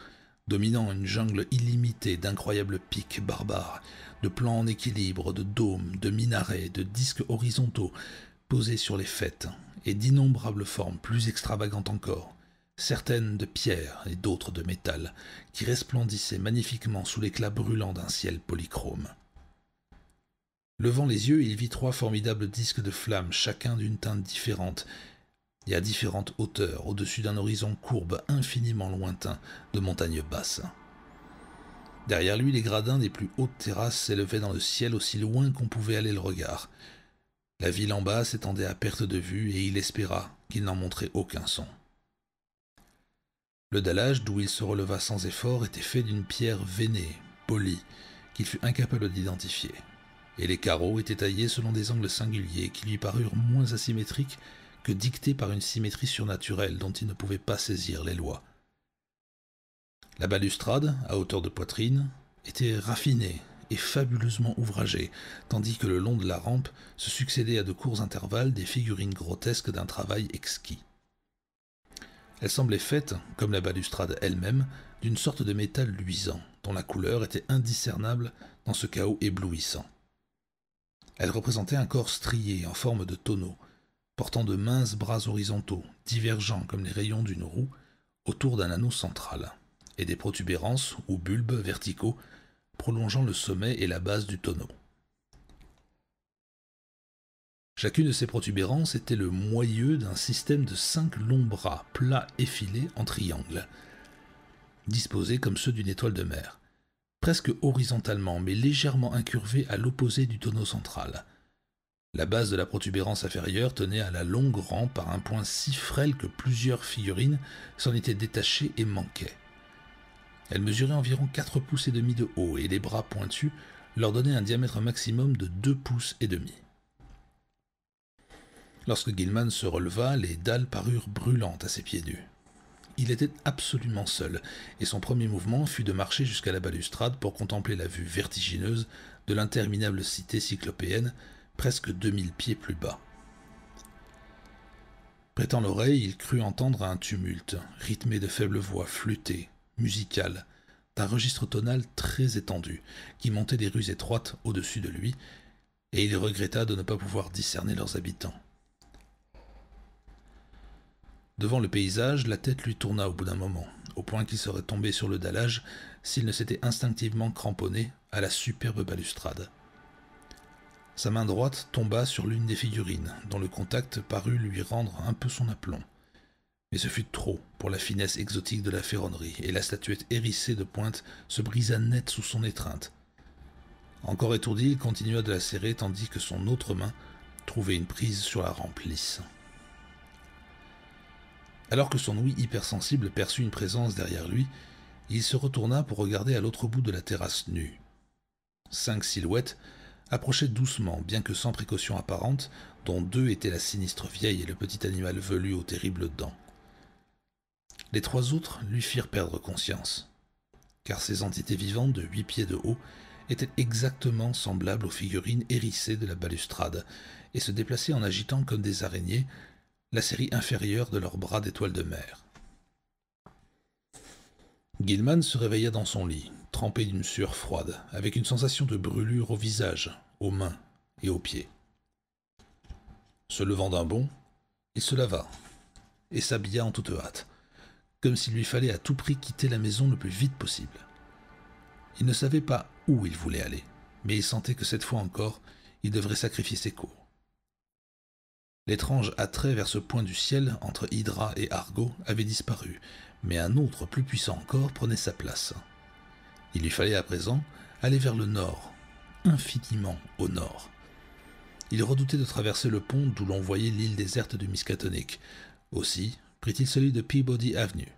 Speaker 1: dominant une jungle illimitée d'incroyables pics barbares, de plans en équilibre, de dômes, de minarets, de disques horizontaux posés sur les fêtes, et d'innombrables formes plus extravagantes encore, certaines de pierre et d'autres de métal, qui resplendissaient magnifiquement sous l'éclat brûlant d'un ciel polychrome. Levant les yeux, il vit trois formidables disques de flammes, chacun d'une teinte différente, et à différentes hauteurs, au-dessus d'un horizon courbe infiniment lointain de montagnes basses. Derrière lui, les gradins des plus hautes terrasses s'élevaient dans le ciel aussi loin qu'on pouvait aller le regard. La ville en bas s'étendait à perte de vue et il espéra qu'il n'en montrait aucun son. Le dallage, d'où il se releva sans effort, était fait d'une pierre veinée, polie, qu'il fut incapable d'identifier et les carreaux étaient taillés selon des angles singuliers qui lui parurent moins asymétriques que dictés par une symétrie surnaturelle dont il ne pouvait pas saisir les lois. La balustrade, à hauteur de poitrine, était raffinée et fabuleusement ouvragée, tandis que le long de la rampe se succédaient à de courts intervalles des figurines grotesques d'un travail exquis. Elle semblait faite, comme la balustrade elle-même, d'une sorte de métal luisant, dont la couleur était indiscernable dans ce chaos éblouissant. Elle représentait un corps strié en forme de tonneau, portant de minces bras horizontaux, divergents comme les rayons d'une roue, autour d'un anneau central, et des protubérances ou bulbes verticaux prolongeant le sommet et la base du tonneau. Chacune de ces protubérances était le moyeu d'un système de cinq longs bras plats effilés en triangle, disposés comme ceux d'une étoile de mer presque horizontalement mais légèrement incurvée à l'opposé du tonneau central. La base de la protubérance inférieure tenait à la longue rampe par un point si frêle que plusieurs figurines s'en étaient détachées et manquaient. Elle mesurait environ 4 pouces et demi de haut et les bras pointus leur donnaient un diamètre maximum de 2 pouces et demi. Lorsque Gilman se releva, les dalles parurent brûlantes à ses pieds nus. Il était absolument seul, et son premier mouvement fut de marcher jusqu'à la balustrade pour contempler la vue vertigineuse de l'interminable cité cyclopéenne, presque 2000 pieds plus bas. Prêtant l'oreille, il crut entendre un tumulte, rythmé de faibles voix, flûtées, musicales, d'un registre tonal très étendu, qui montait des rues étroites au-dessus de lui, et il regretta de ne pas pouvoir discerner leurs habitants. Devant le paysage, la tête lui tourna au bout d'un moment, au point qu'il serait tombé sur le dallage s'il ne s'était instinctivement cramponné à la superbe balustrade. Sa main droite tomba sur l'une des figurines, dont le contact parut lui rendre un peu son aplomb. Mais ce fut trop pour la finesse exotique de la ferronnerie, et la statuette hérissée de pointe se brisa net sous son étreinte. Encore étourdi, il continua de la serrer tandis que son autre main trouvait une prise sur la remplisse. Alors que son ouïe hypersensible perçut une présence derrière lui, il se retourna pour regarder à l'autre bout de la terrasse nue. Cinq silhouettes approchaient doucement, bien que sans précaution apparente, dont deux étaient la sinistre vieille et le petit animal velu aux terribles dents. Les trois autres lui firent perdre conscience, car ces entités vivantes de huit pieds de haut étaient exactement semblables aux figurines hérissées de la balustrade, et se déplaçaient en agitant comme des araignées la série inférieure de leurs bras d'étoiles de mer. Gilman se réveilla dans son lit, trempé d'une sueur froide, avec une sensation de brûlure au visage, aux mains et aux pieds. Se levant d'un bond, il se lava et s'habilla en toute hâte, comme s'il lui fallait à tout prix quitter la maison le plus vite possible. Il ne savait pas où il voulait aller, mais il sentait que cette fois encore, il devrait sacrifier ses cours. L'étrange attrait vers ce point du ciel entre Hydra et Argo avait disparu, mais un autre plus puissant encore prenait sa place. Il lui fallait à présent aller vers le nord, infiniment au nord. Il redoutait de traverser le pont d'où l'on voyait l'île déserte de Miskatonic. Aussi prit-il celui de Peabody Avenue.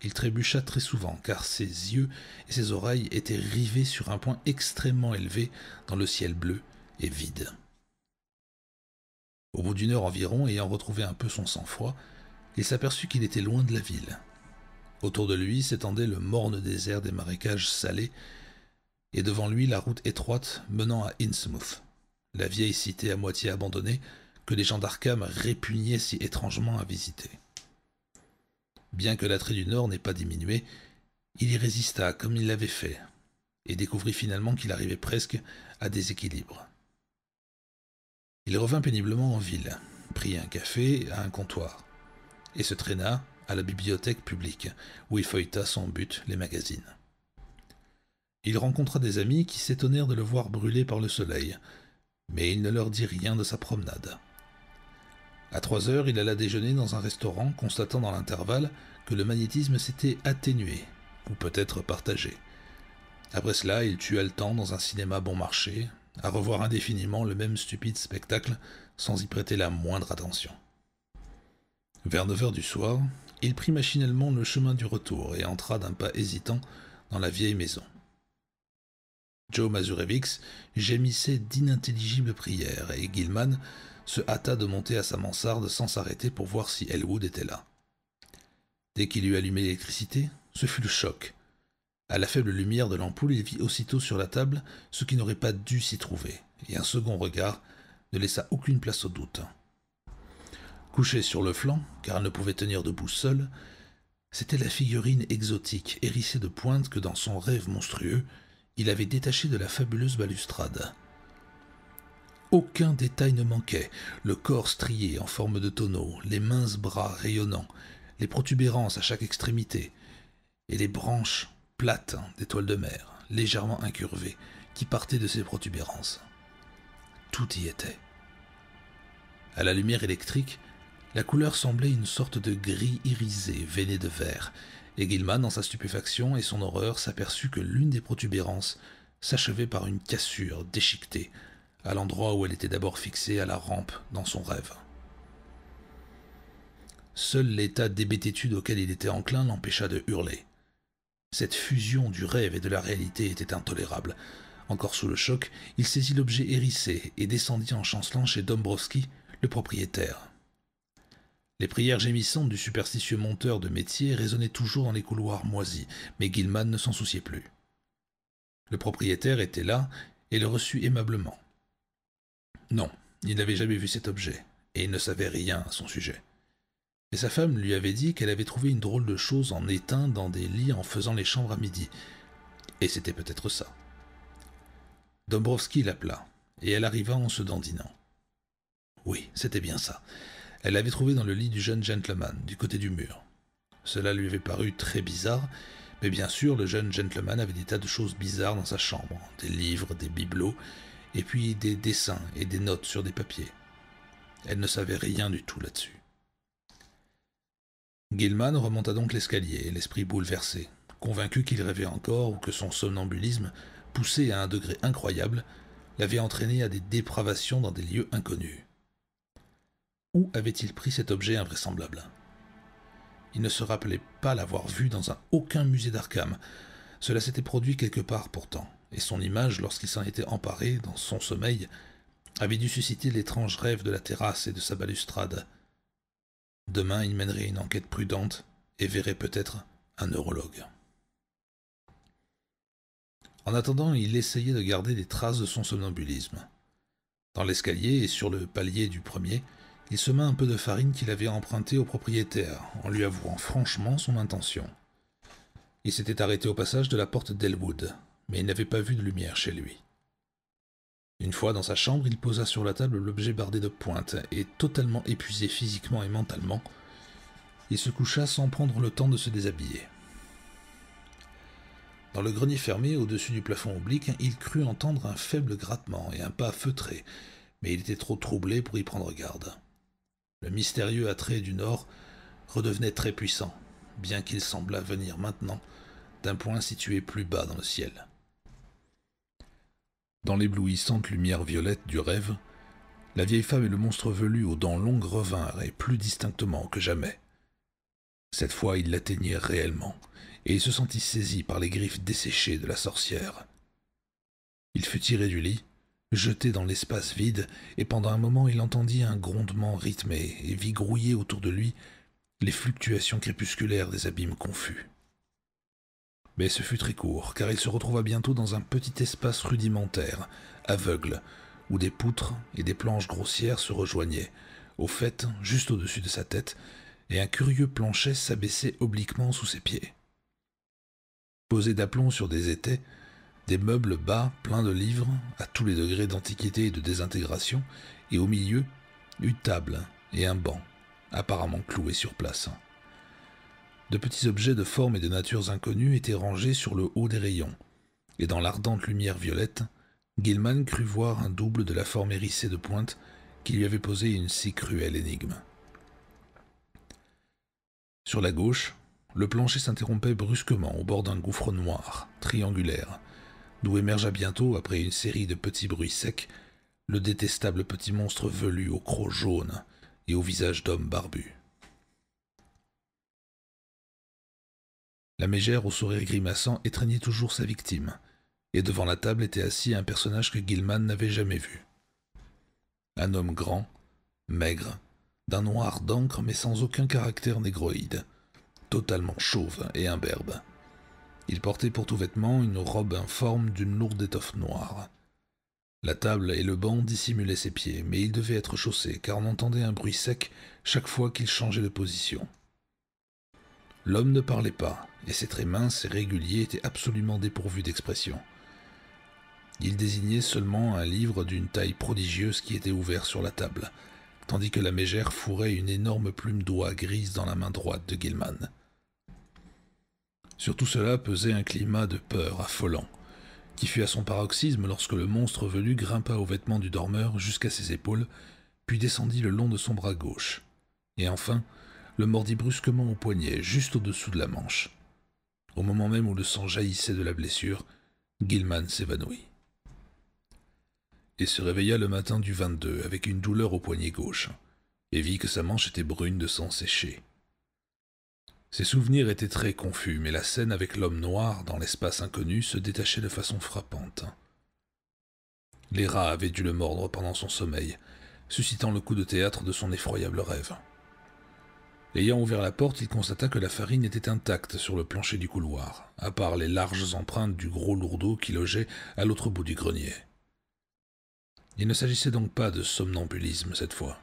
Speaker 1: Il trébucha très souvent, car ses yeux et ses oreilles étaient rivés sur un point extrêmement élevé dans le ciel bleu et vide. Au bout d'une heure environ, ayant retrouvé un peu son sang-froid, il s'aperçut qu'il était loin de la ville. Autour de lui s'étendait le morne désert des marécages salés, et devant lui la route étroite menant à Innsmouth, la vieille cité à moitié abandonnée que les gens d'Arkham répugnaient si étrangement à visiter. Bien que l'attrait du Nord n'ait pas diminué, il y résista comme il l'avait fait, et découvrit finalement qu'il arrivait presque à déséquilibre. Il revint péniblement en ville, prit un café à un comptoir, et se traîna à la bibliothèque publique, où il feuilleta sans but les magazines. Il rencontra des amis qui s'étonnèrent de le voir brûlé par le soleil, mais il ne leur dit rien de sa promenade. À trois heures, il alla déjeuner dans un restaurant, constatant dans l'intervalle que le magnétisme s'était atténué, ou peut-être partagé. Après cela, il tua le temps dans un cinéma bon marché, à revoir indéfiniment le même stupide spectacle sans y prêter la moindre attention. Vers 9 heures du soir, il prit machinalement le chemin du retour et entra d'un pas hésitant dans la vieille maison. Joe Mazurevix gémissait d'inintelligibles prières et Gilman se hâta de monter à sa mansarde sans s'arrêter pour voir si Elwood était là. Dès qu'il eut allumé l'électricité, ce fut le choc, à la faible lumière de l'ampoule, il vit aussitôt sur la table ce qui n'aurait pas dû s'y trouver, et un second regard ne laissa aucune place au doute. Couchée sur le flanc, car elle ne pouvait tenir debout seule, c'était la figurine exotique, hérissée de pointes que dans son rêve monstrueux, il avait détachée de la fabuleuse balustrade. Aucun détail ne manquait, le corps strié en forme de tonneau, les minces bras rayonnants, les protubérances à chaque extrémité, et les branches plate d'étoiles de mer, légèrement incurvées, qui partaient de ses protubérances. Tout y était. À la lumière électrique, la couleur semblait une sorte de gris irisé, veiné de vert, et Gilman, dans sa stupéfaction et son horreur, s'aperçut que l'une des protubérances s'achevait par une cassure déchiquetée, à l'endroit où elle était d'abord fixée à la rampe dans son rêve. Seul l'état d'hébététude auquel il était enclin l'empêcha de hurler. Cette fusion du rêve et de la réalité était intolérable. Encore sous le choc, il saisit l'objet hérissé et descendit en chancelant chez Dombrowski, le propriétaire. Les prières gémissantes du superstitieux monteur de métier résonnaient toujours dans les couloirs moisis, mais Gilman ne s'en souciait plus. Le propriétaire était là et le reçut aimablement. Non, il n'avait jamais vu cet objet, et il ne savait rien à son sujet sa femme lui avait dit qu'elle avait trouvé une drôle de chose en éteint dans des lits en faisant les chambres à midi. Et c'était peut-être ça. Dombrowski l'appela, et elle arriva en se dandinant. Oui, c'était bien ça. Elle l'avait trouvé dans le lit du jeune gentleman, du côté du mur. Cela lui avait paru très bizarre, mais bien sûr, le jeune gentleman avait des tas de choses bizarres dans sa chambre, des livres, des bibelots, et puis des dessins et des notes sur des papiers. Elle ne savait rien du tout là-dessus. Gilman remonta donc l'escalier, l'esprit bouleversé, convaincu qu'il rêvait encore ou que son somnambulisme, poussé à un degré incroyable, l'avait entraîné à des dépravations dans des lieux inconnus. Où avait-il pris cet objet invraisemblable Il ne se rappelait pas l'avoir vu dans aucun musée d'Arkham. Cela s'était produit quelque part pourtant, et son image, lorsqu'il s'en était emparé dans son sommeil, avait dû susciter l'étrange rêve de la terrasse et de sa balustrade, Demain, il mènerait une enquête prudente et verrait peut-être un neurologue. En attendant, il essayait de garder des traces de son somnambulisme. Dans l'escalier et sur le palier du premier, il sema un peu de farine qu'il avait empruntée au propriétaire, en lui avouant franchement son intention. Il s'était arrêté au passage de la porte d'Elwood, mais il n'avait pas vu de lumière chez lui. Une fois dans sa chambre, il posa sur la table l'objet bardé de pointes. et totalement épuisé physiquement et mentalement, il se coucha sans prendre le temps de se déshabiller. Dans le grenier fermé, au-dessus du plafond oblique, il crut entendre un faible grattement et un pas feutré, mais il était trop troublé pour y prendre garde. Le mystérieux attrait du nord redevenait très puissant, bien qu'il semblât venir maintenant d'un point situé plus bas dans le ciel. Dans l'éblouissante lumière violette du rêve, la vieille femme et le monstre velu aux dents longues revinrent et plus distinctement que jamais. Cette fois, ils l'atteignirent réellement, et il se sentit saisi par les griffes desséchées de la sorcière. Il fut tiré du lit, jeté dans l'espace vide, et pendant un moment il entendit un grondement rythmé et vit grouiller autour de lui les fluctuations crépusculaires des abîmes confus. Mais ce fut très court, car il se retrouva bientôt dans un petit espace rudimentaire, aveugle, où des poutres et des planches grossières se rejoignaient, au fait, juste au-dessus de sa tête, et un curieux plancher s'abaissait obliquement sous ses pieds. Posé d'aplomb sur des étais, des meubles bas, pleins de livres, à tous les degrés d'antiquité et de désintégration, et au milieu, une table et un banc, apparemment cloués sur place de petits objets de forme et de natures inconnues étaient rangés sur le haut des rayons, et dans l'ardente lumière violette, Gilman crut voir un double de la forme hérissée de pointe qui lui avait posé une si cruelle énigme. Sur la gauche, le plancher s'interrompait brusquement au bord d'un gouffre noir, triangulaire, d'où émergea bientôt, après une série de petits bruits secs, le détestable petit monstre velu au croc jaune et au visage d'homme barbu. La mégère, au sourire grimaçant, étreignait toujours sa victime, et devant la table était assis un personnage que Gilman n'avait jamais vu. Un homme grand, maigre, d'un noir d'encre mais sans aucun caractère négroïde, totalement chauve et imberbe. Il portait pour tout vêtement une robe informe d'une lourde étoffe noire. La table et le banc dissimulaient ses pieds, mais il devait être chaussé, car on entendait un bruit sec chaque fois qu'il changeait de position. L'homme ne parlait pas, et ses traits minces et réguliers étaient absolument dépourvus d'expression. Il désignait seulement un livre d'une taille prodigieuse qui était ouvert sur la table, tandis que la mégère fourrait une énorme plume d'oie grise dans la main droite de Gilman. Sur tout cela pesait un climat de peur affolant, qui fut à son paroxysme lorsque le monstre velu grimpa aux vêtements du dormeur jusqu'à ses épaules, puis descendit le long de son bras gauche. Et enfin, le mordit brusquement au poignet, juste au-dessous de la manche. Au moment même où le sang jaillissait de la blessure, Gilman s'évanouit. Il se réveilla le matin du 22 avec une douleur au poignet gauche et vit que sa manche était brune de sang séché. Ses souvenirs étaient très confus, mais la scène avec l'homme noir dans l'espace inconnu se détachait de façon frappante. Les rats avaient dû le mordre pendant son sommeil, suscitant le coup de théâtre de son effroyable rêve. Ayant ouvert la porte, il constata que la farine était intacte sur le plancher du couloir, à part les larges empreintes du gros lourdeau qui logeait à l'autre bout du grenier. Il ne s'agissait donc pas de somnambulisme cette fois,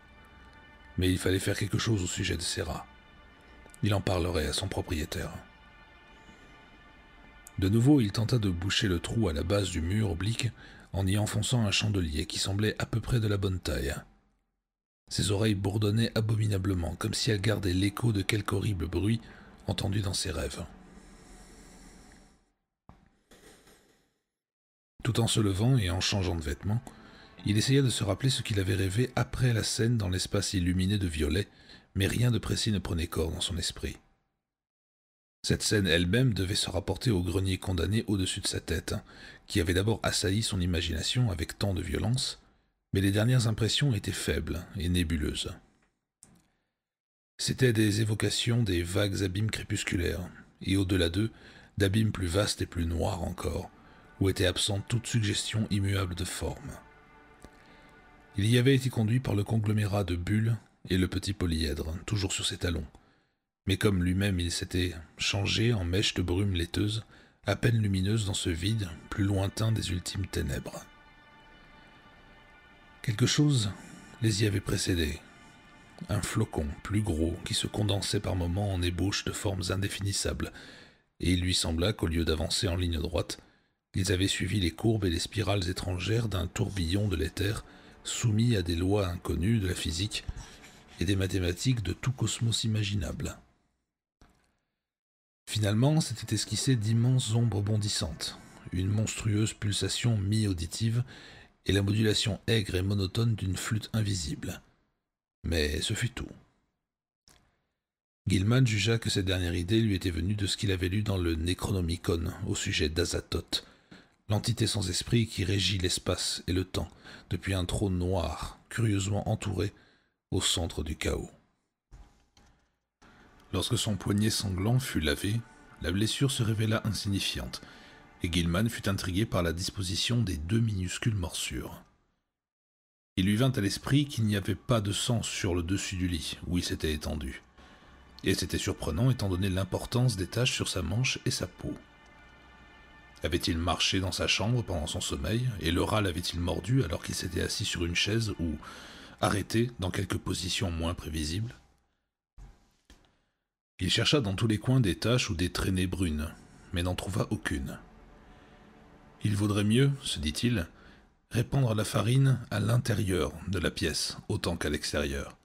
Speaker 1: mais il fallait faire quelque chose au sujet de ces Il en parlerait à son propriétaire. De nouveau, il tenta de boucher le trou à la base du mur oblique en y enfonçant un chandelier qui semblait à peu près de la bonne taille. Ses oreilles bourdonnaient abominablement, comme si elles gardaient l'écho de quelque horrible bruit entendu dans ses rêves. Tout en se levant et en changeant de vêtements, il essaya de se rappeler ce qu'il avait rêvé après la scène dans l'espace illuminé de violet, mais rien de précis ne prenait corps dans son esprit. Cette scène elle-même devait se rapporter au grenier condamné au-dessus de sa tête, qui avait d'abord assailli son imagination avec tant de violence, mais les dernières impressions étaient faibles et nébuleuses. C'étaient des évocations des vagues abîmes crépusculaires, et au-delà d'eux, d'abîmes plus vastes et plus noirs encore, où était absente toute suggestion immuable de forme. Il y avait été conduit par le conglomérat de bulles et le petit polyèdre, toujours sur ses talons. Mais comme lui-même il s'était changé en mèche de brume laiteuse, à peine lumineuse dans ce vide, plus lointain des ultimes ténèbres. Quelque chose les y avait précédés. Un flocon plus gros qui se condensait par moments en ébauche de formes indéfinissables, et il lui sembla qu'au lieu d'avancer en ligne droite, ils avaient suivi les courbes et les spirales étrangères d'un tourbillon de l'éther soumis à des lois inconnues de la physique et des mathématiques de tout cosmos imaginable. Finalement, s'étaient esquissées d'immenses ombres bondissantes, une monstrueuse pulsation mi-auditive et la modulation aigre et monotone d'une flûte invisible. Mais ce fut tout. Gilman jugea que cette dernière idée lui était venue de ce qu'il avait lu dans le Necronomicon au sujet d'Azathoth, l'entité sans esprit qui régit l'espace et le temps depuis un trône noir, curieusement entouré, au centre du chaos. Lorsque son poignet sanglant fut lavé, la blessure se révéla insignifiante, et Gilman fut intrigué par la disposition des deux minuscules morsures. Il lui vint à l'esprit qu'il n'y avait pas de sang sur le dessus du lit où il s'était étendu, et c'était surprenant étant donné l'importance des taches sur sa manche et sa peau. Avait-il marché dans sa chambre pendant son sommeil, et le rat l'avait-il mordu alors qu'il s'était assis sur une chaise ou arrêté dans quelque position moins prévisible Il chercha dans tous les coins des taches ou des traînées brunes, mais n'en trouva aucune. Il vaudrait mieux, se dit-il, répandre la farine à l'intérieur de la pièce autant qu'à l'extérieur,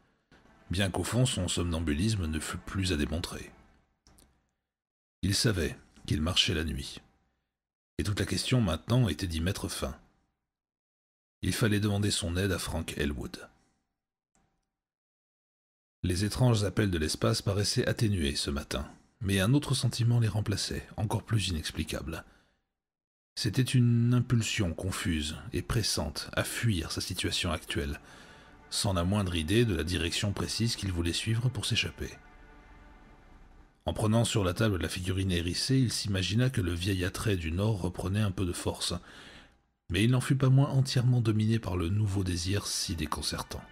Speaker 1: bien qu'au fond son somnambulisme ne fût plus à démontrer. Il savait qu'il marchait la nuit, et toute la question maintenant était d'y mettre fin. Il fallait demander son aide à Frank Elwood. Les étranges appels de l'espace paraissaient atténués ce matin, mais un autre sentiment les remplaçait, encore plus inexplicable. C'était une impulsion confuse et pressante à fuir sa situation actuelle, sans la moindre idée de la direction précise qu'il voulait suivre pour s'échapper. En prenant sur la table la figurine hérissée, il s'imagina que le vieil attrait du Nord reprenait un peu de force, mais il n'en fut pas moins entièrement dominé par le nouveau désir si déconcertant.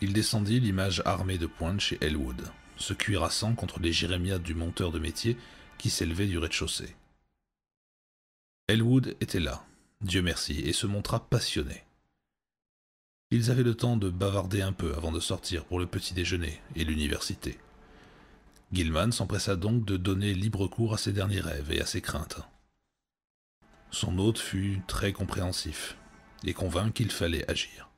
Speaker 1: Il descendit l'image armée de pointe chez Elwood. se cuirassant contre les jérémiades du monteur de métier qui s'élevait du rez-de-chaussée. Elwood était là, Dieu merci, et se montra passionné. Ils avaient le temps de bavarder un peu avant de sortir pour le petit déjeuner et l'université. Gilman s'empressa donc de donner libre cours à ses derniers rêves et à ses craintes. Son hôte fut très compréhensif et convint qu'il fallait agir.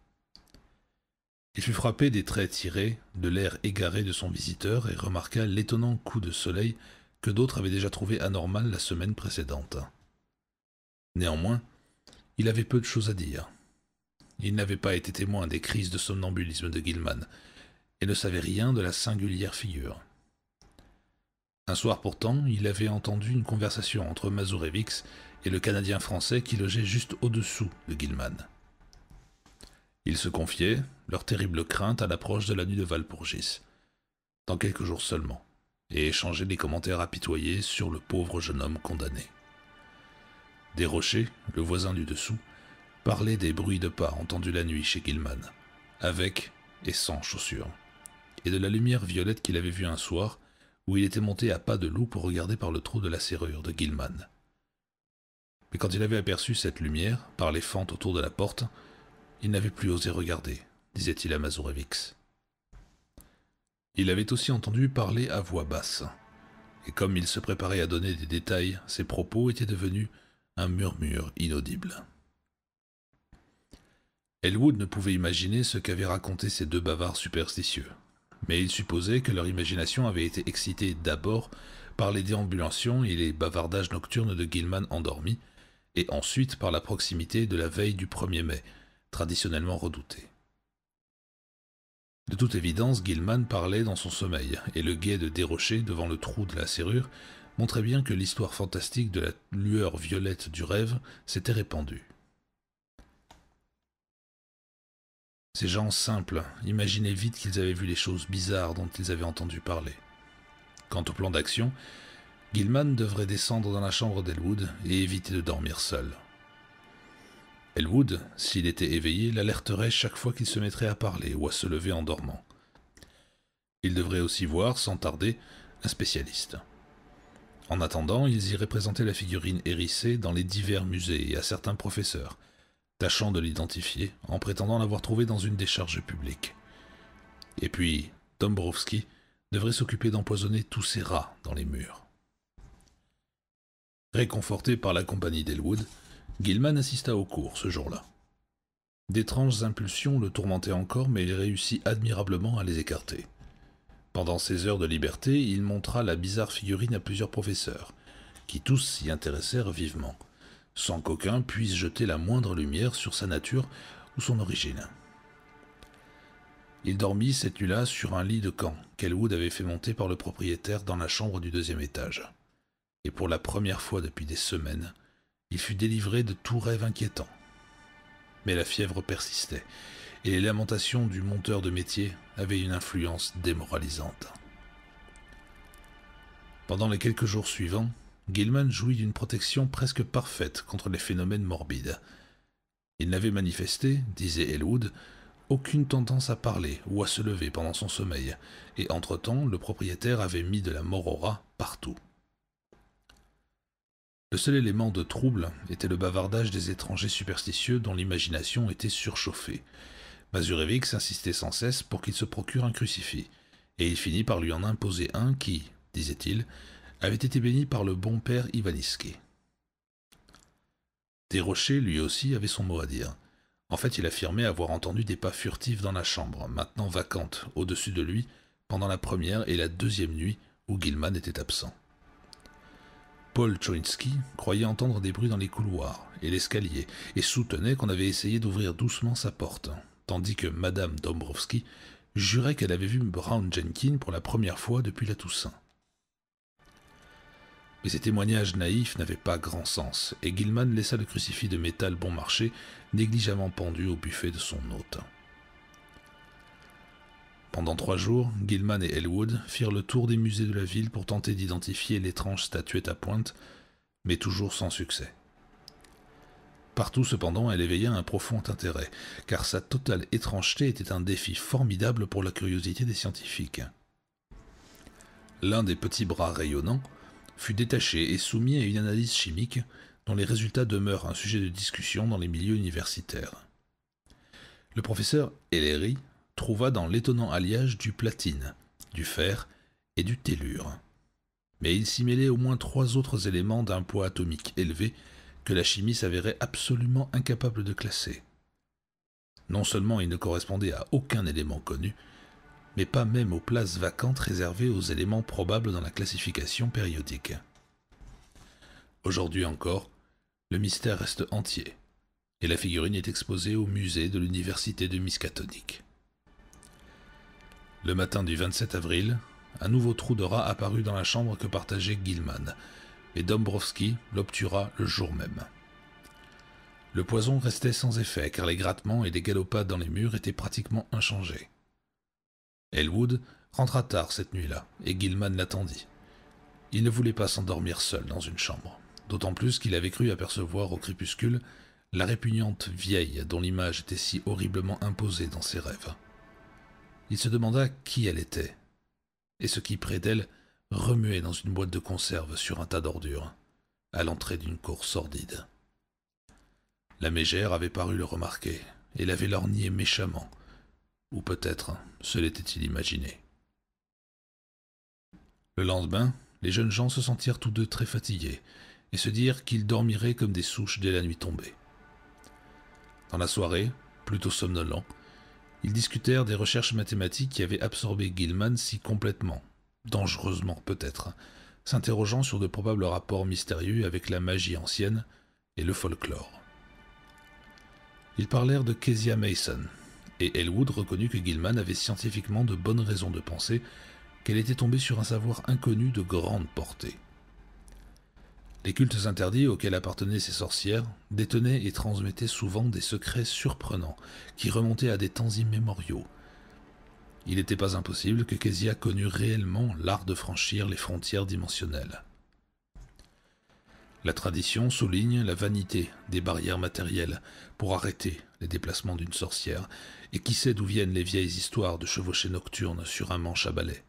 Speaker 1: Il fut frappé des traits tirés, de l'air égaré de son visiteur et remarqua l'étonnant coup de soleil que d'autres avaient déjà trouvé anormal la semaine précédente. Néanmoins, il avait peu de choses à dire. Il n'avait pas été témoin des crises de somnambulisme de Gilman, et ne savait rien de la singulière figure. Un soir pourtant, il avait entendu une conversation entre Mazurevix et le Canadien français qui logeait juste au-dessous de Gilman. Ils se confiaient, leur terrible crainte à l'approche de la nuit de Valpurgis, dans quelques jours seulement et échangeaient des commentaires apitoyés sur le pauvre jeune homme condamné. Desrochers, le voisin du dessous, parlait des bruits de pas entendus la nuit chez Gilman, avec et sans chaussures, et de la lumière violette qu'il avait vue un soir où il était monté à pas de loup pour regarder par le trou de la serrure de Gilman. Mais quand il avait aperçu cette lumière, par les fentes autour de la porte, il n'avait plus osé regarder, disait-il à Mazurevix. Il avait aussi entendu parler à voix basse. Et comme il se préparait à donner des détails, ses propos étaient devenus un murmure inaudible. Elwood ne pouvait imaginer ce qu'avaient raconté ces deux bavards superstitieux, mais il supposait que leur imagination avait été excitée d'abord par les déambulations et les bavardages nocturnes de Gilman endormi, et ensuite par la proximité de la veille du 1er mai, traditionnellement redoutée. De toute évidence, Gilman parlait dans son sommeil, et le guet de dérocher devant le trou de la serrure, montrait bien que l'histoire fantastique de la lueur violette du rêve s'était répandue. Ces gens simples imaginaient vite qu'ils avaient vu les choses bizarres dont ils avaient entendu parler. Quant au plan d'action, Gilman devrait descendre dans la chambre d'Elwood et éviter de dormir seul. Elwood, s'il était éveillé, l'alerterait chaque fois qu'il se mettrait à parler ou à se lever en dormant. Il devrait aussi voir, sans tarder, un spécialiste. En attendant, ils iraient présenter la figurine hérissée dans les divers musées et à certains professeurs, tâchant de l'identifier en prétendant l'avoir trouvée dans une décharge publique. Et puis, Dombrowski devrait s'occuper d'empoisonner tous ces rats dans les murs. Réconforté par la compagnie d'Elwood, Gilman assista au cours ce jour-là. D'étranges impulsions le tourmentaient encore, mais il réussit admirablement à les écarter. Pendant ses heures de liberté, il montra la bizarre figurine à plusieurs professeurs, qui tous s'y intéressèrent vivement, sans qu'aucun puisse jeter la moindre lumière sur sa nature ou son origine. Il dormit cette nuit-là sur un lit de camp qu'Elwood avait fait monter par le propriétaire dans la chambre du deuxième étage. Et pour la première fois depuis des semaines, il fut délivré de tout rêve inquiétant. Mais la fièvre persistait, et les lamentations du monteur de métier avaient une influence démoralisante. Pendant les quelques jours suivants, Gilman jouit d'une protection presque parfaite contre les phénomènes morbides. Il n'avait manifesté, disait Elwood, aucune tendance à parler ou à se lever pendant son sommeil, et entre-temps le propriétaire avait mis de la morora partout. Le seul élément de trouble était le bavardage des étrangers superstitieux dont l'imagination était surchauffée. Mazurevic insistait sans cesse pour qu'il se procure un crucifix, et il finit par lui en imposer un qui, disait-il, avait été béni par le bon père Des rochers, lui aussi, avait son mot à dire. En fait, il affirmait avoir entendu des pas furtifs dans la chambre, maintenant vacante, au-dessus de lui, pendant la première et la deuxième nuit où Gilman était absent. Paul Chorinsky croyait entendre des bruits dans les couloirs et l'escalier et soutenait qu'on avait essayé d'ouvrir doucement sa porte, tandis que Madame Dombrowski jurait qu'elle avait vu Brown Jenkins pour la première fois depuis la Toussaint. Mais ces témoignages naïfs n'avaient pas grand sens, et Gilman laissa le crucifix de métal bon marché négligemment pendu au buffet de son hôte. Pendant trois jours, Gilman et Elwood firent le tour des musées de la ville pour tenter d'identifier l'étrange statuette à pointe, mais toujours sans succès. Partout cependant, elle éveilla un profond intérêt, car sa totale étrangeté était un défi formidable pour la curiosité des scientifiques. L'un des petits bras rayonnants fut détaché et soumis à une analyse chimique dont les résultats demeurent un sujet de discussion dans les milieux universitaires. Le professeur Ellery trouva dans l'étonnant alliage du platine, du fer et du tellure. Mais il s'y mêlait au moins trois autres éléments d'un poids atomique élevé que la chimie s'avérait absolument incapable de classer. Non seulement il ne correspondait à aucun élément connu, mais pas même aux places vacantes réservées aux éléments probables dans la classification périodique. Aujourd'hui encore, le mystère reste entier, et la figurine est exposée au musée de l'université de Miskatonic. Le matin du 27 avril, un nouveau trou de rat apparut dans la chambre que partageait Gilman, et Dombrowski l'obtura le jour même. Le poison restait sans effet car les grattements et les galopades dans les murs étaient pratiquement inchangés. Elwood rentra tard cette nuit-là, et Gilman l'attendit. Il ne voulait pas s'endormir seul dans une chambre, d'autant plus qu'il avait cru apercevoir au crépuscule la répugnante vieille dont l'image était si horriblement imposée dans ses rêves il se demanda qui elle était, et ce qui près d'elle remuait dans une boîte de conserve sur un tas d'ordures, à l'entrée d'une cour sordide. La mégère avait paru le remarquer, et l'avait lorgné méchamment, ou peut-être se l'était-il imaginé. Le lendemain, les jeunes gens se sentirent tous deux très fatigués, et se dirent qu'ils dormiraient comme des souches dès la nuit tombée. Dans la soirée, plutôt somnolent. Ils discutèrent des recherches mathématiques qui avaient absorbé Gilman si complètement, dangereusement peut-être, s'interrogeant sur de probables rapports mystérieux avec la magie ancienne et le folklore. Ils parlèrent de Kezia Mason, et Elwood reconnut que Gilman avait scientifiquement de bonnes raisons de penser qu'elle était tombée sur un savoir inconnu de grande portée. Les cultes interdits auxquels appartenaient ces sorcières détenaient et transmettaient souvent des secrets surprenants qui remontaient à des temps immémoriaux. Il n'était pas impossible que Kezia connût réellement l'art de franchir les frontières dimensionnelles. La tradition souligne la vanité des barrières matérielles pour arrêter les déplacements d'une sorcière, et qui sait d'où viennent les vieilles histoires de chevauchées nocturnes sur un manche à balai.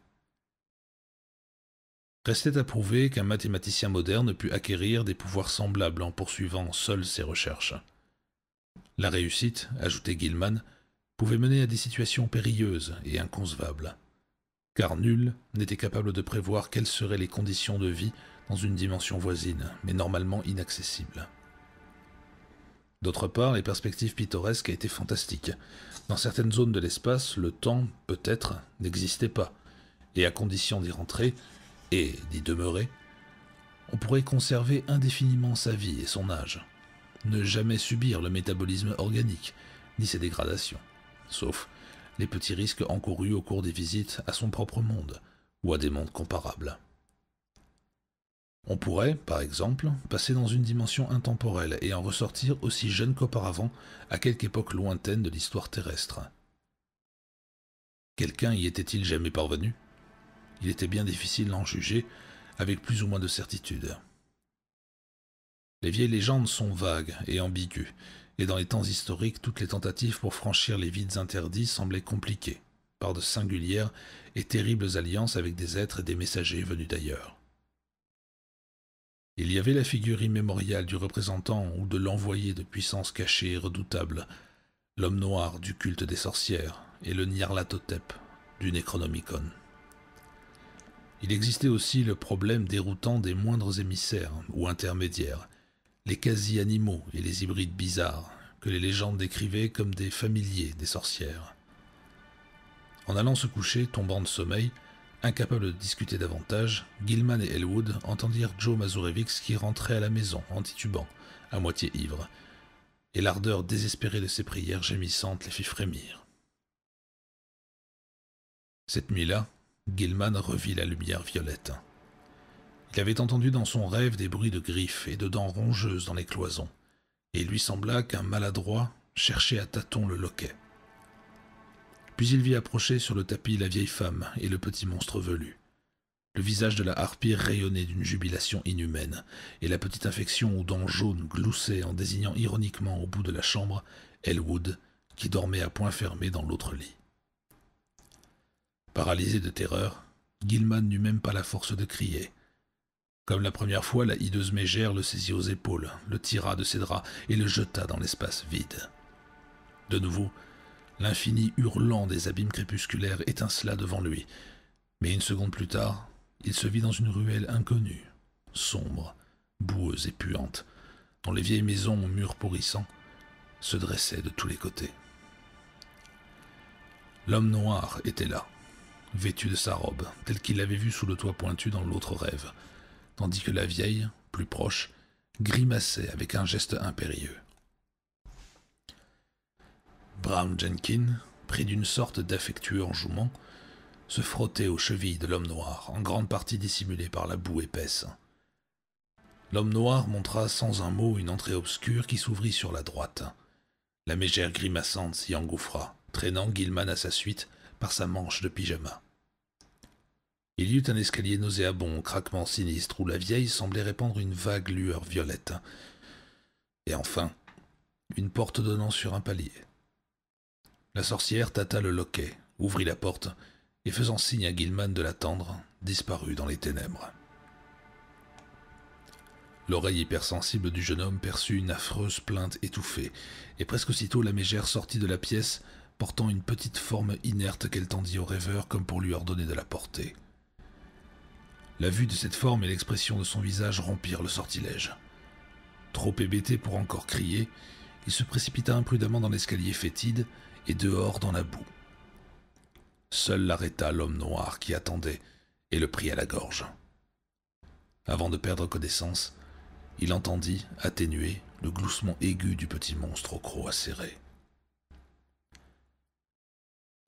Speaker 1: Restait à prouver qu'un mathématicien moderne pût acquérir des pouvoirs semblables en poursuivant seul ses recherches. La réussite, ajoutait Gilman, pouvait mener à des situations périlleuses et inconcevables, car nul n'était capable de prévoir quelles seraient les conditions de vie dans une dimension voisine, mais normalement inaccessible. D'autre part, les perspectives pittoresques étaient fantastiques. Dans certaines zones de l'espace, le temps, peut-être, n'existait pas, et à condition d'y rentrer, et d'y demeurer, on pourrait conserver indéfiniment sa vie et son âge, ne jamais subir le métabolisme organique, ni ses dégradations, sauf les petits risques encourus au cours des visites à son propre monde, ou à des mondes comparables. On pourrait, par exemple, passer dans une dimension intemporelle et en ressortir aussi jeune qu'auparavant, à quelque époque lointaine de l'histoire terrestre. Quelqu'un y était-il jamais parvenu il était bien difficile d'en juger avec plus ou moins de certitude. Les vieilles légendes sont vagues et ambiguës, et dans les temps historiques, toutes les tentatives pour franchir les vides interdits semblaient compliquées, par de singulières et terribles alliances avec des êtres et des messagers venus d'ailleurs. Il y avait la figure immémoriale du représentant ou de l'envoyé de puissance cachée et redoutable, l'homme noir du culte des sorcières et le Nyarlathotep du Necronomicon. Il existait aussi le problème déroutant des moindres émissaires ou intermédiaires, les quasi-animaux et les hybrides bizarres, que les légendes décrivaient comme des familiers des sorcières. En allant se coucher, tombant de sommeil, incapable de discuter davantage, Gilman et Elwood entendirent Joe Mazurevix qui rentrait à la maison en titubant, à moitié ivre, et l'ardeur désespérée de ses prières gémissantes les fit frémir. Cette nuit-là, Gilman revit la lumière violette. Il avait entendu dans son rêve des bruits de griffes et de dents rongeuses dans les cloisons, et il lui sembla qu'un maladroit cherchait à tâtons le loquet. Puis il vit approcher sur le tapis la vieille femme et le petit monstre velu. Le visage de la harpie rayonnait d'une jubilation inhumaine, et la petite infection aux dents jaunes gloussait en désignant ironiquement au bout de la chambre Elwood, qui dormait à point fermé dans l'autre lit. Paralysé de terreur, Gilman n'eut même pas la force de crier. Comme la première fois, la hideuse mégère le saisit aux épaules, le tira de ses draps et le jeta dans l'espace vide. De nouveau, l'infini hurlant des abîmes crépusculaires étincela devant lui, mais une seconde plus tard, il se vit dans une ruelle inconnue, sombre, boueuse et puante, dont les vieilles maisons aux murs pourrissants se dressaient de tous les côtés. L'homme noir était là vêtu de sa robe, telle qu'il l'avait vue sous le toit pointu dans l'autre rêve, tandis que la vieille, plus proche, grimaçait avec un geste impérieux. Brown Jenkins, pris d'une sorte d'affectueux enjouement, se frottait aux chevilles de l'homme noir, en grande partie dissimulé par la boue épaisse. L'homme noir montra sans un mot une entrée obscure qui s'ouvrit sur la droite. La mégère grimaçante s'y engouffra, traînant Gilman à sa suite, par sa manche de pyjama. Il y eut un escalier nauséabond, craquement sinistre, où la vieille semblait répandre une vague lueur violette. Et enfin, une porte donnant sur un palier. La sorcière tâta le loquet, ouvrit la porte, et faisant signe à Gilman de l'attendre, disparut dans les ténèbres. L'oreille hypersensible du jeune homme perçut une affreuse plainte étouffée, et presque aussitôt la mégère sortit de la pièce portant une petite forme inerte qu'elle tendit au rêveur comme pour lui ordonner de la porter. La vue de cette forme et l'expression de son visage rompirent le sortilège. Trop hébété pour encore crier, il se précipita imprudemment dans l'escalier fétide et dehors dans la boue. Seul l'arrêta l'homme noir qui attendait et le prit à la gorge. Avant de perdre connaissance, il entendit, atténué, le gloussement aigu du petit monstre au croc acéré.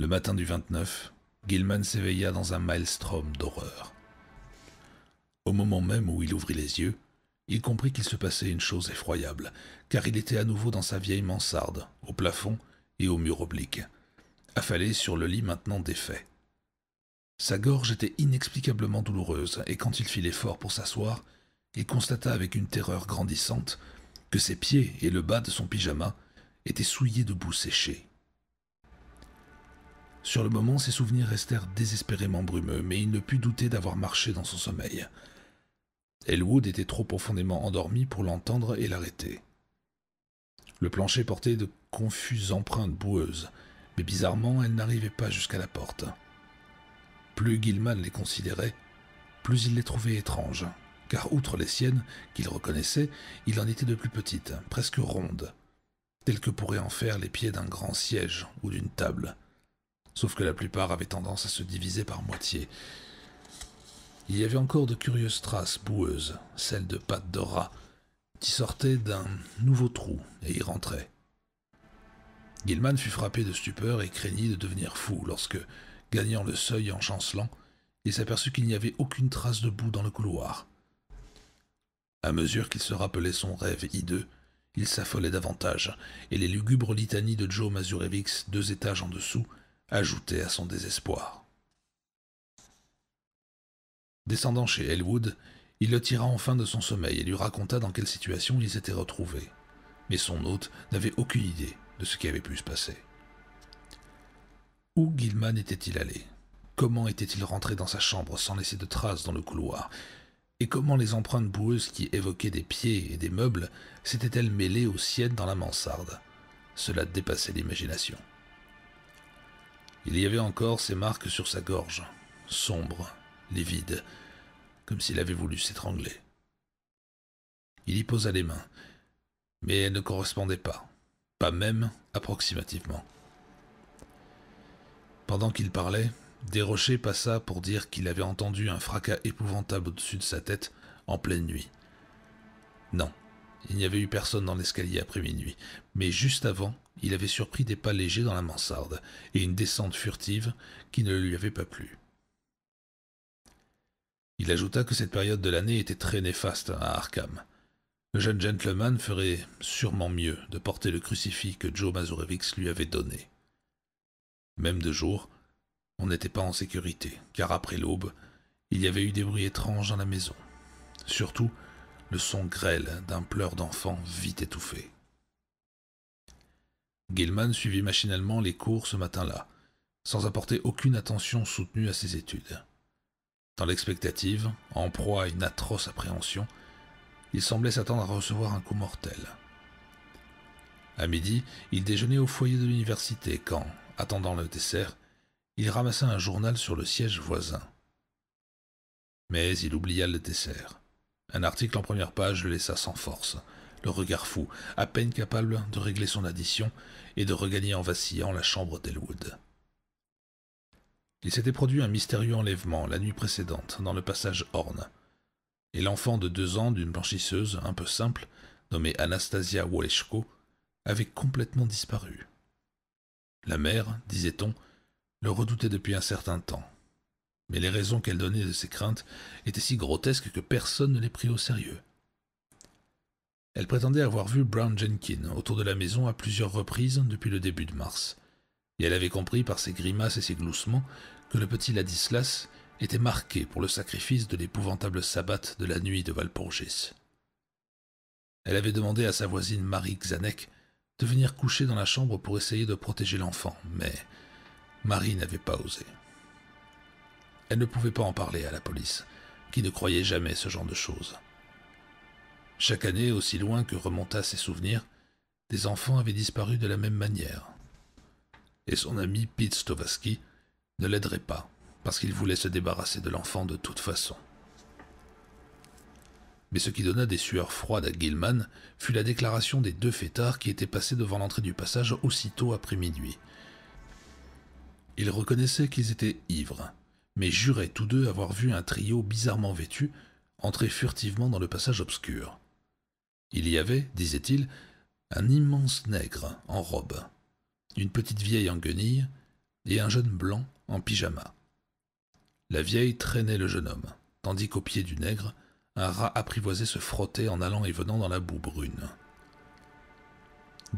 Speaker 1: Le matin du 29, Gilman s'éveilla dans un maelstrom d'horreur. Au moment même où il ouvrit les yeux, il comprit qu'il se passait une chose effroyable, car il était à nouveau dans sa vieille mansarde, au plafond et au mur oblique, affalé sur le lit maintenant défait. Sa gorge était inexplicablement douloureuse, et quand il fit l'effort pour s'asseoir, il constata avec une terreur grandissante que ses pieds et le bas de son pyjama étaient souillés de boue séchée. Sur le moment, ses souvenirs restèrent désespérément brumeux, mais il ne put douter d'avoir marché dans son sommeil. Elwood était trop profondément endormi pour l'entendre et l'arrêter. Le plancher portait de confuses empreintes boueuses, mais bizarrement, elles n'arrivaient pas jusqu'à la porte. Plus Gilman les considérait, plus il les trouvait étranges, car outre les siennes, qu'il reconnaissait, il en était de plus petites, presque rondes, telles que pourraient en faire les pieds d'un grand siège ou d'une table sauf que la plupart avaient tendance à se diviser par moitié. Il y avait encore de curieuses traces boueuses, celles de pattes de rat, qui sortaient d'un nouveau trou et y rentraient. Gilman fut frappé de stupeur et craignit de devenir fou lorsque, gagnant le seuil en chancelant, il s'aperçut qu'il n'y avait aucune trace de boue dans le couloir. À mesure qu'il se rappelait son rêve hideux, il s'affolait davantage, et les lugubres litanies de Joe Mazurevix, deux étages en dessous, ajoutait à son désespoir. Descendant chez Elwood, il le tira enfin de son sommeil et lui raconta dans quelle situation il s'était retrouvé. Mais son hôte n'avait aucune idée de ce qui avait pu se passer. Où Gilman était-il allé Comment était-il rentré dans sa chambre sans laisser de traces dans le couloir Et comment les empreintes boueuses qui évoquaient des pieds et des meubles s'étaient-elles mêlées aux siennes dans la mansarde Cela dépassait l'imagination. Il y avait encore ces marques sur sa gorge, sombres, livides, comme s'il avait voulu s'étrangler. Il y posa les mains, mais elles ne correspondaient pas, pas même approximativement. Pendant qu'il parlait, Desrochers passa pour dire qu'il avait entendu un fracas épouvantable au-dessus de sa tête en pleine nuit. Non, il n'y avait eu personne dans l'escalier après minuit, mais juste avant, il avait surpris des pas légers dans la mansarde et une descente furtive qui ne lui avait pas plu. Il ajouta que cette période de l'année était très néfaste à Arkham. Le jeune gentleman ferait sûrement mieux de porter le crucifix que Joe Mazurevix lui avait donné. Même de jour, on n'était pas en sécurité, car après l'aube, il y avait eu des bruits étranges dans la maison. Surtout, le son grêle d'un pleur d'enfant vite étouffé. Gilman suivit machinalement les cours ce matin-là, sans apporter aucune attention soutenue à ses études. Dans l'expectative, en proie à une atroce appréhension, il semblait s'attendre à recevoir un coup mortel. À midi, il déjeunait au foyer de l'université quand, attendant le dessert, il ramassa un journal sur le siège voisin. Mais il oublia le dessert. Un article en première page le laissa sans force, le regard fou, à peine capable de régler son addition, et de regagner en vacillant la chambre d'Elwood. Il s'était produit un mystérieux enlèvement la nuit précédente dans le passage Horn, et l'enfant de deux ans d'une blanchisseuse un peu simple, nommée Anastasia Woleshko, avait complètement disparu. La mère, disait-on, le redoutait depuis un certain temps, mais les raisons qu'elle donnait de ses craintes étaient si grotesques que personne ne les prit au sérieux. Elle prétendait avoir vu Brown Jenkins autour de la maison à plusieurs reprises depuis le début de mars, et elle avait compris par ses grimaces et ses gloussements que le petit Ladislas était marqué pour le sacrifice de l'épouvantable sabbat de la nuit de Valpurgis. Elle avait demandé à sa voisine Marie Xanek de venir coucher dans la chambre pour essayer de protéger l'enfant, mais Marie n'avait pas osé. Elle ne pouvait pas en parler à la police, qui ne croyait jamais ce genre de choses. Chaque année, aussi loin que remonta ses souvenirs, des enfants avaient disparu de la même manière. Et son ami Pete Stovaski ne l'aiderait pas, parce qu'il voulait se débarrasser de l'enfant de toute façon. Mais ce qui donna des sueurs froides à Gilman fut la déclaration des deux fêtards qui étaient passés devant l'entrée du passage aussitôt après minuit. Ils reconnaissaient qu'ils étaient ivres, mais juraient tous deux avoir vu un trio bizarrement vêtu entrer furtivement dans le passage obscur. Il y avait, disait-il, un immense nègre en robe, une petite vieille en guenille et un jeune blanc en pyjama. La vieille traînait le jeune homme, tandis qu'au pied du nègre, un rat apprivoisé se frottait en allant et venant dans la boue brune.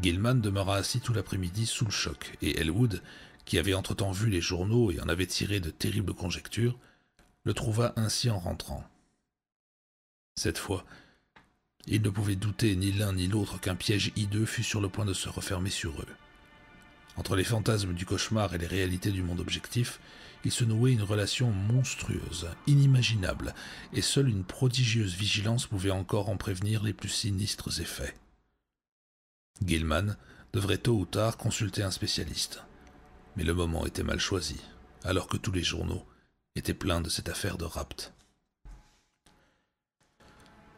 Speaker 1: Gilman demeura assis tout l'après-midi sous le choc, et Elwood, qui avait entre-temps vu les journaux et en avait tiré de terribles conjectures, le trouva ainsi en rentrant. Cette fois, ils ne pouvaient douter ni l'un ni l'autre qu'un piège hideux fût sur le point de se refermer sur eux. Entre les fantasmes du cauchemar et les réalités du monde objectif, il se nouait une relation monstrueuse, inimaginable, et seule une prodigieuse vigilance pouvait encore en prévenir les plus sinistres effets. Gilman devrait tôt ou tard consulter un spécialiste. Mais le moment était mal choisi, alors que tous les journaux étaient pleins de cette affaire de rapt.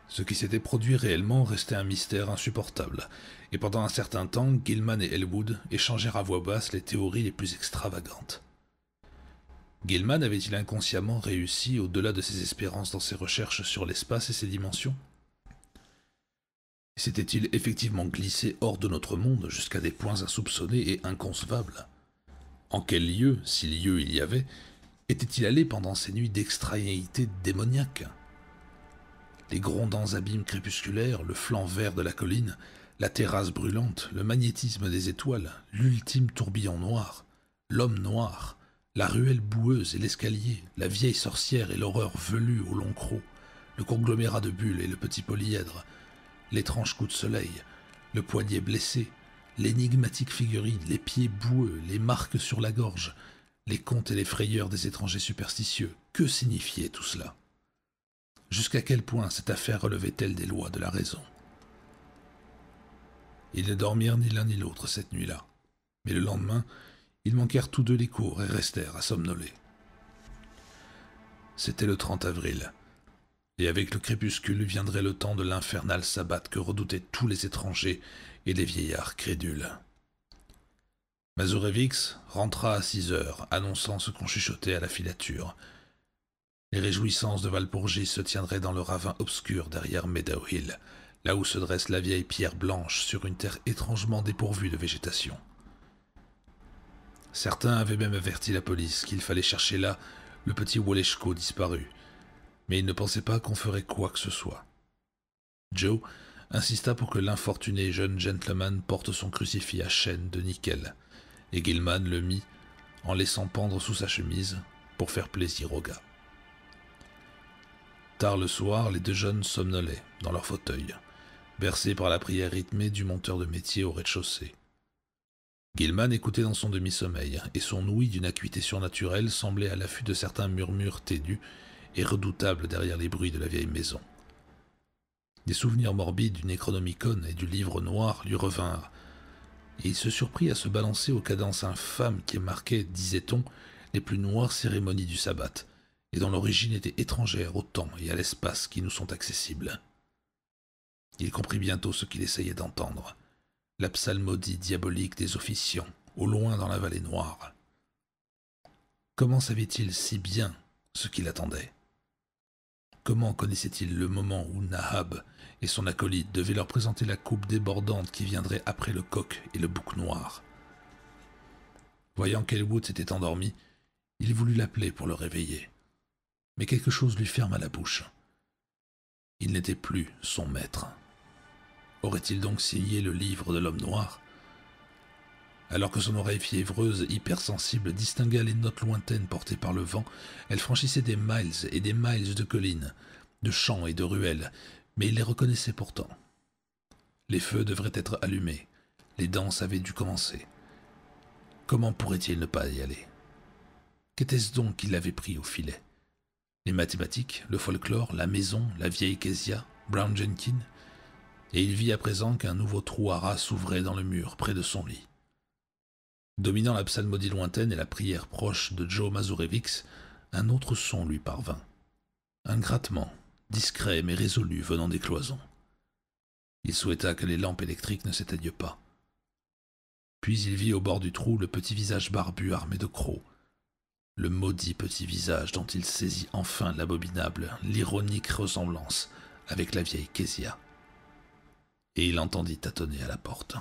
Speaker 1: Ce qui s'était produit réellement restait un mystère insupportable, et pendant un certain temps, Gilman et Elwood échangèrent à voix basse les théories les plus extravagantes. Gilman avait-il inconsciemment réussi au-delà de ses espérances dans ses recherches sur l'espace et ses dimensions S'était-il effectivement glissé hors de notre monde jusqu'à des points insoupçonnés et inconcevables En quel lieu, si lieu il y avait, était-il allé pendant ces nuits d'extraïté démoniaque les grondants abîmes crépusculaires, le flanc vert de la colline, la terrasse brûlante, le magnétisme des étoiles, l'ultime tourbillon noir, l'homme noir, la ruelle boueuse et l'escalier, la vieille sorcière et l'horreur velue au long croc, le conglomérat de bulles et le petit polyèdre, l'étrange coup de soleil, le poignet blessé, l'énigmatique figurine, les pieds boueux, les marques sur la gorge, les contes et les frayeurs des étrangers superstitieux. Que signifiait tout cela Jusqu'à quel point cette affaire relevait-elle des lois de la raison Ils ne dormirent ni l'un ni l'autre cette nuit-là, mais le lendemain, ils manquèrent tous deux les cours et restèrent à somnoler. C'était le 30 avril, et avec le crépuscule viendrait le temps de l'infernal sabbat que redoutaient tous les étrangers et les vieillards crédules. Mazurevix rentra à six heures, annonçant ce qu'on chuchotait à la filature, les réjouissances de Valpourgis se tiendraient dans le ravin obscur derrière Meadow Hill, là où se dresse la vieille pierre blanche sur une terre étrangement dépourvue de végétation. Certains avaient même averti la police qu'il fallait chercher là le petit Waleshko disparu, mais ils ne pensaient pas qu'on ferait quoi que ce soit. Joe insista pour que l'infortuné jeune gentleman porte son crucifix à chaîne de nickel, et Gilman le mit en laissant pendre sous sa chemise pour faire plaisir au gars. Tard le soir, les deux jeunes somnolaient, dans leur fauteuil, bercés par la prière rythmée du monteur de métier au rez-de-chaussée. Gilman écoutait dans son demi-sommeil, et son ouïe d'une acuité surnaturelle semblait à l'affût de certains murmures ténus et redoutables derrière les bruits de la vieille maison. Des souvenirs morbides du Necronomicon et du livre noir lui revinrent, et il se surprit à se balancer aux cadences infâmes qui marquaient, disait-on, les plus noires cérémonies du sabbat et dont l'origine était étrangère au temps et à l'espace qui nous sont accessibles. Il comprit bientôt ce qu'il essayait d'entendre, la psalmodie diabolique des officiants, au loin dans la vallée noire. Comment savait-il si bien ce qu'il attendait Comment connaissait-il le moment où Nahab et son acolyte devaient leur présenter la coupe débordante qui viendrait après le coq et le bouc noir Voyant qu'Elwood s'était endormi, il voulut l'appeler pour le réveiller mais quelque chose lui ferma la bouche. Il n'était plus son maître. Aurait-il donc signé le livre de l'homme noir Alors que son oreille fiévreuse, hypersensible, distingua les notes lointaines portées par le vent, elle franchissait des miles et des miles de collines, de champs et de ruelles, mais il les reconnaissait pourtant. Les feux devraient être allumés, les danses avaient dû commencer. Comment pourrait-il ne pas y aller Qu'était-ce donc qu'il avait pris au filet les mathématiques, le folklore, la maison, la vieille Kezia, Brown Jenkins, et il vit à présent qu'un nouveau trou à ras s'ouvrait dans le mur près de son lit. Dominant la psalmodie lointaine et la prière proche de Joe Mazurevix, un autre son lui parvint. Un grattement, discret mais résolu, venant des cloisons. Il souhaita que les lampes électriques ne s'éteignent pas. Puis il vit au bord du trou le petit visage barbu armé de crocs, le maudit petit visage dont il saisit enfin l'abominable, l'ironique ressemblance avec la vieille Kézia. Et il entendit tâtonner à la porte.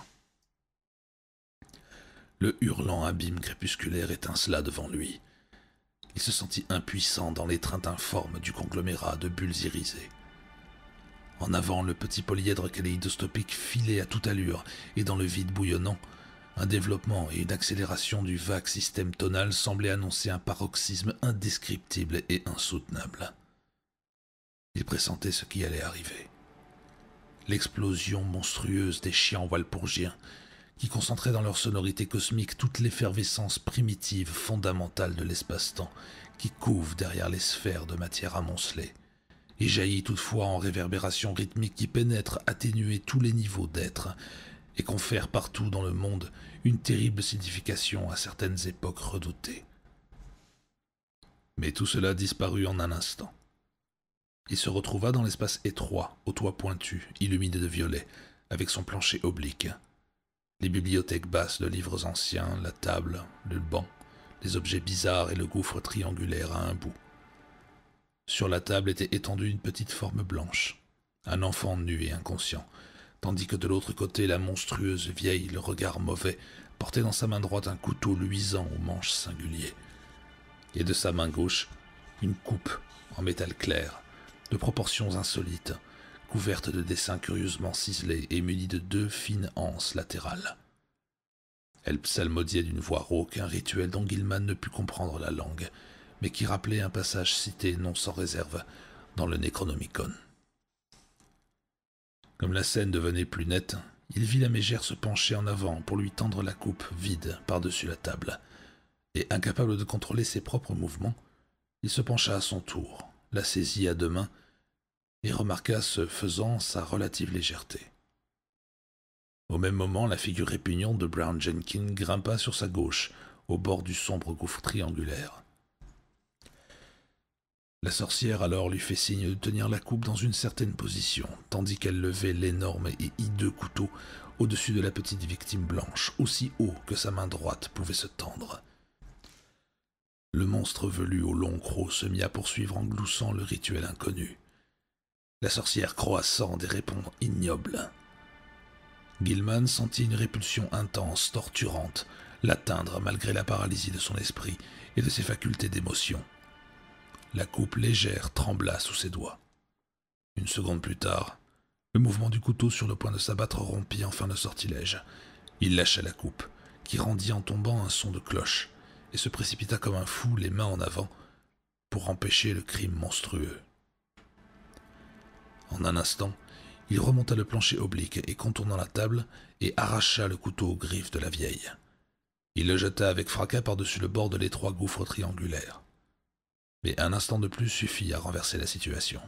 Speaker 1: Le hurlant abîme crépusculaire étincela devant lui. Il se sentit impuissant dans l'étreinte informe du conglomérat de bulles irisées. En avant, le petit polyèdre caléidostopique filait à toute allure, et dans le vide bouillonnant, un développement et une accélération du vague système tonal semblaient annoncer un paroxysme indescriptible et insoutenable. Il pressentait ce qui allait arriver. L'explosion monstrueuse des chiens walpurgiens, qui concentraient dans leur sonorité cosmique toute l'effervescence primitive fondamentale de l'espace-temps qui couve derrière les sphères de matière amoncelée, et jaillit toutefois en réverbération rythmique qui pénètre atténuer tous les niveaux d'être et confère partout dans le monde une terrible signification à certaines époques redoutées. Mais tout cela disparut en un instant. Il se retrouva dans l'espace étroit, au toit pointu, illuminé de violet, avec son plancher oblique. Les bibliothèques basses de livres anciens, la table, le banc, les objets bizarres et le gouffre triangulaire à un bout. Sur la table était étendue une petite forme blanche, un enfant nu et inconscient, tandis que de l'autre côté la monstrueuse vieille, le regard mauvais, portait dans sa main droite un couteau luisant au manche singulier. et de sa main gauche une coupe en métal clair, de proportions insolites, couverte de dessins curieusement ciselés et munie de deux fines anses latérales. Elle psalmodiait d'une voix rauque un rituel dont Gilman ne put comprendre la langue, mais qui rappelait un passage cité non sans réserve dans le Necronomicon. Comme la scène devenait plus nette, il vit la mégère se pencher en avant pour lui tendre la coupe vide par-dessus la table. Et incapable de contrôler ses propres mouvements, il se pencha à son tour, la saisit à deux mains et remarqua ce faisant sa relative légèreté. Au même moment, la figure répugnante de Brown Jenkins grimpa sur sa gauche, au bord du sombre gouffre triangulaire. La sorcière alors lui fait signe de tenir la coupe dans une certaine position, tandis qu'elle levait l'énorme et hideux couteau au-dessus de la petite victime blanche, aussi haut que sa main droite pouvait se tendre. Le monstre velu au long croc se mit à poursuivre en gloussant le rituel inconnu. La sorcière croissant des réponses ignobles. Gilman sentit une répulsion intense, torturante, l'atteindre malgré la paralysie de son esprit et de ses facultés d'émotion la coupe légère trembla sous ses doigts. Une seconde plus tard, le mouvement du couteau sur le point de s'abattre rompit enfin le sortilège. Il lâcha la coupe, qui rendit en tombant un son de cloche, et se précipita comme un fou, les mains en avant, pour empêcher le crime monstrueux. En un instant, il remonta le plancher oblique et contournant la table, et arracha le couteau aux griffes de la vieille. Il le jeta avec fracas par-dessus le bord de l'étroit gouffre triangulaire un instant de plus suffit à renverser la situation.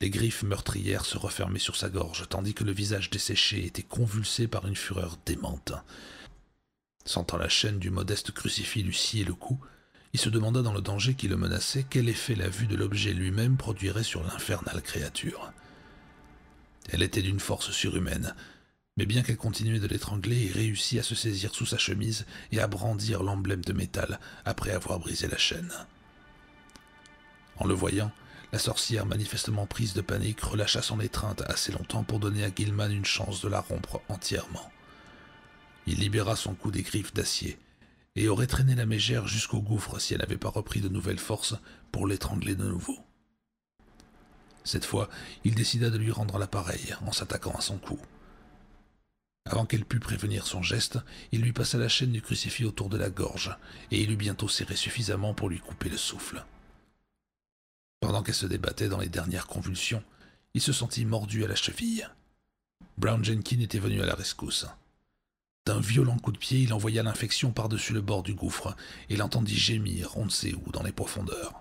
Speaker 1: Les griffes meurtrières se refermaient sur sa gorge, tandis que le visage desséché était convulsé par une fureur démente. Sentant la chaîne du modeste crucifix lui scier le cou, il se demanda dans le danger qui le menaçait quel effet la vue de l'objet lui-même produirait sur l'infernale créature. Elle était d'une force surhumaine, mais bien qu'elle continuait de l'étrangler, il réussit à se saisir sous sa chemise et à brandir l'emblème de métal après avoir brisé la chaîne. En le voyant, la sorcière, manifestement prise de panique, relâcha son étreinte assez longtemps pour donner à Gilman une chance de la rompre entièrement. Il libéra son cou des griffes d'acier et aurait traîné la mégère jusqu'au gouffre si elle n'avait pas repris de nouvelles forces pour l'étrangler de nouveau. Cette fois, il décida de lui rendre l'appareil en s'attaquant à son cou. Avant qu'elle pût prévenir son geste, il lui passa la chaîne du crucifix autour de la gorge, et il eut bientôt serré suffisamment pour lui couper le souffle. Pendant qu'elle se débattait dans les dernières convulsions, il se sentit mordu à la cheville. Brown Jenkins était venu à la rescousse. D'un violent coup de pied, il envoya l'infection par-dessus le bord du gouffre et l'entendit gémir, on ne sait où, dans les profondeurs.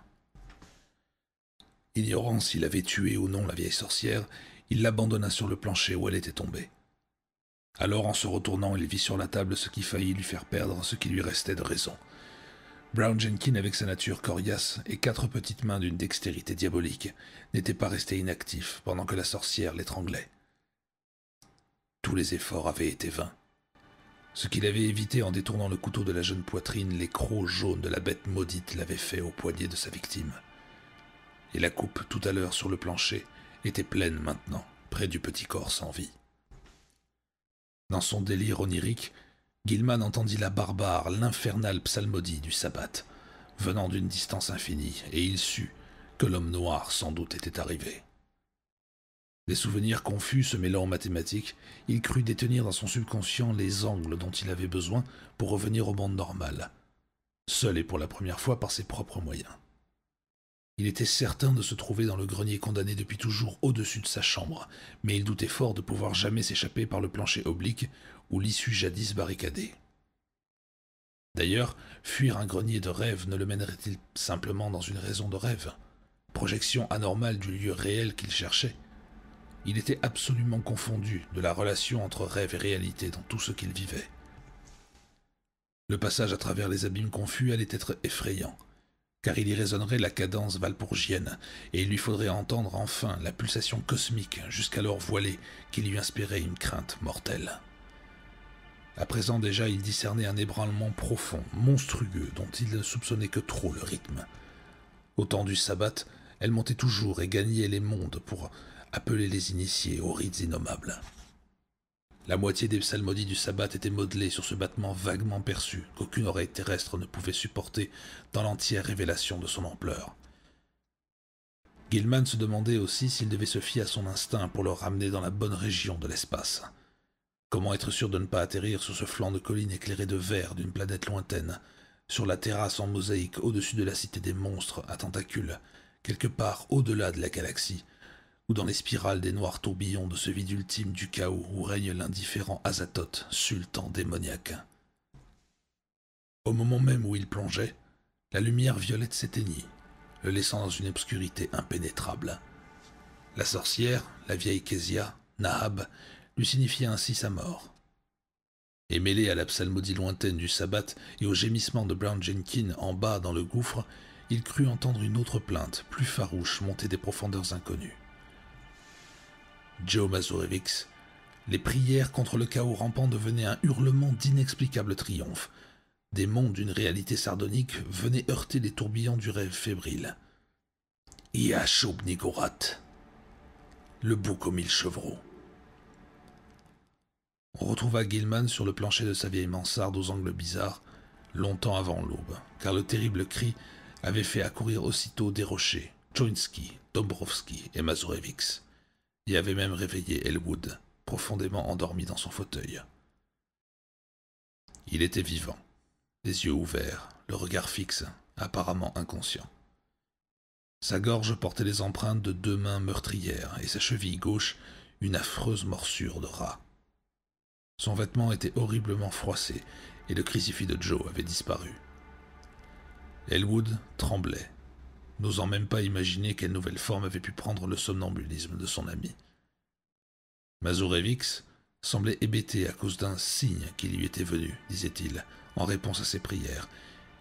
Speaker 1: Ignorant s'il avait tué ou non la vieille sorcière, il l'abandonna sur le plancher où elle était tombée. Alors, en se retournant, il vit sur la table ce qui faillit lui faire perdre ce qui lui restait de raison. Brown Jenkin, avec sa nature coriace et quatre petites mains d'une dextérité diabolique, n'était pas resté inactif pendant que la sorcière l'étranglait. Tous les efforts avaient été vains. Ce qu'il avait évité en détournant le couteau de la jeune poitrine, les crocs jaunes de la bête maudite l'avaient fait au poignet de sa victime. Et la coupe tout à l'heure sur le plancher était pleine maintenant, près du petit corps sans vie. Dans son délire onirique, Gilman entendit la barbare, l'infernale psalmodie du sabbat, venant d'une distance infinie, et il sut que l'homme noir sans doute était arrivé. Des souvenirs confus se mêlant aux mathématiques, il crut détenir dans son subconscient les angles dont il avait besoin pour revenir au monde normal, seul et pour la première fois par ses propres moyens. Il était certain de se trouver dans le grenier condamné depuis toujours au-dessus de sa chambre, mais il doutait fort de pouvoir jamais s'échapper par le plancher oblique ou l'issue jadis barricadée. D'ailleurs, fuir un grenier de rêve ne le mènerait-il simplement dans une raison de rêve Projection anormale du lieu réel qu'il cherchait Il était absolument confondu de la relation entre rêve et réalité dans tout ce qu'il vivait. Le passage à travers les abîmes confus allait être effrayant, car il y résonnerait la cadence valpourgienne, et il lui faudrait entendre enfin la pulsation cosmique, jusqu'alors voilée, qui lui inspirait une crainte mortelle. À présent déjà, il discernait un ébranlement profond, monstrueux, dont il ne soupçonnait que trop le rythme. Au temps du sabbat, elle montait toujours et gagnait les mondes pour appeler les initiés aux rites innommables. La moitié des psalmodies du sabbat était modelée sur ce battement vaguement perçu qu'aucune oreille terrestre ne pouvait supporter dans l'entière révélation de son ampleur. Gilman se demandait aussi s'il devait se fier à son instinct pour le ramener dans la bonne région de l'espace. Comment être sûr de ne pas atterrir sur ce flanc de colline éclairé de verre d'une planète lointaine, sur la terrasse en mosaïque au-dessus de la cité des monstres à tentacules, quelque part au-delà de la galaxie, ou dans les spirales des noirs tourbillons de ce vide ultime du chaos où règne l'indifférent Azathoth, sultan démoniaque. Au moment même où il plongeait, la lumière violette s'éteignit, le laissant dans une obscurité impénétrable. La sorcière, la vieille Kezia, Nahab, lui signifiait ainsi sa mort. Et mêlé à la psalmodie lointaine du sabbat et au gémissement de Brown Jenkins en bas dans le gouffre, il crut entendre une autre plainte, plus farouche, monter des profondeurs inconnues. Joe Mazurevix, les prières contre le chaos rampant devenaient un hurlement d'inexplicable triomphe. Des mondes d'une réalité sardonique venaient heurter les tourbillons du rêve fébrile. Yashub le bouc aux mille chevreaux. On retrouva Gilman sur le plancher de sa vieille mansarde aux angles bizarres, longtemps avant l'aube, car le terrible cri avait fait accourir aussitôt des rochers, Choinsky, Dombrowski et Mazurevix. et avait même réveillé Elwood, profondément endormi dans son fauteuil. Il était vivant, les yeux ouverts, le regard fixe, apparemment inconscient. Sa gorge portait les empreintes de deux mains meurtrières et sa cheville gauche une affreuse morsure de rat. Son vêtement était horriblement froissé et le crucifix de Joe avait disparu. Elwood tremblait, n'osant même pas imaginer quelle nouvelle forme avait pu prendre le somnambulisme de son ami. Mazurevix semblait hébété à cause d'un signe qui lui était venu, disait-il, en réponse à ses prières,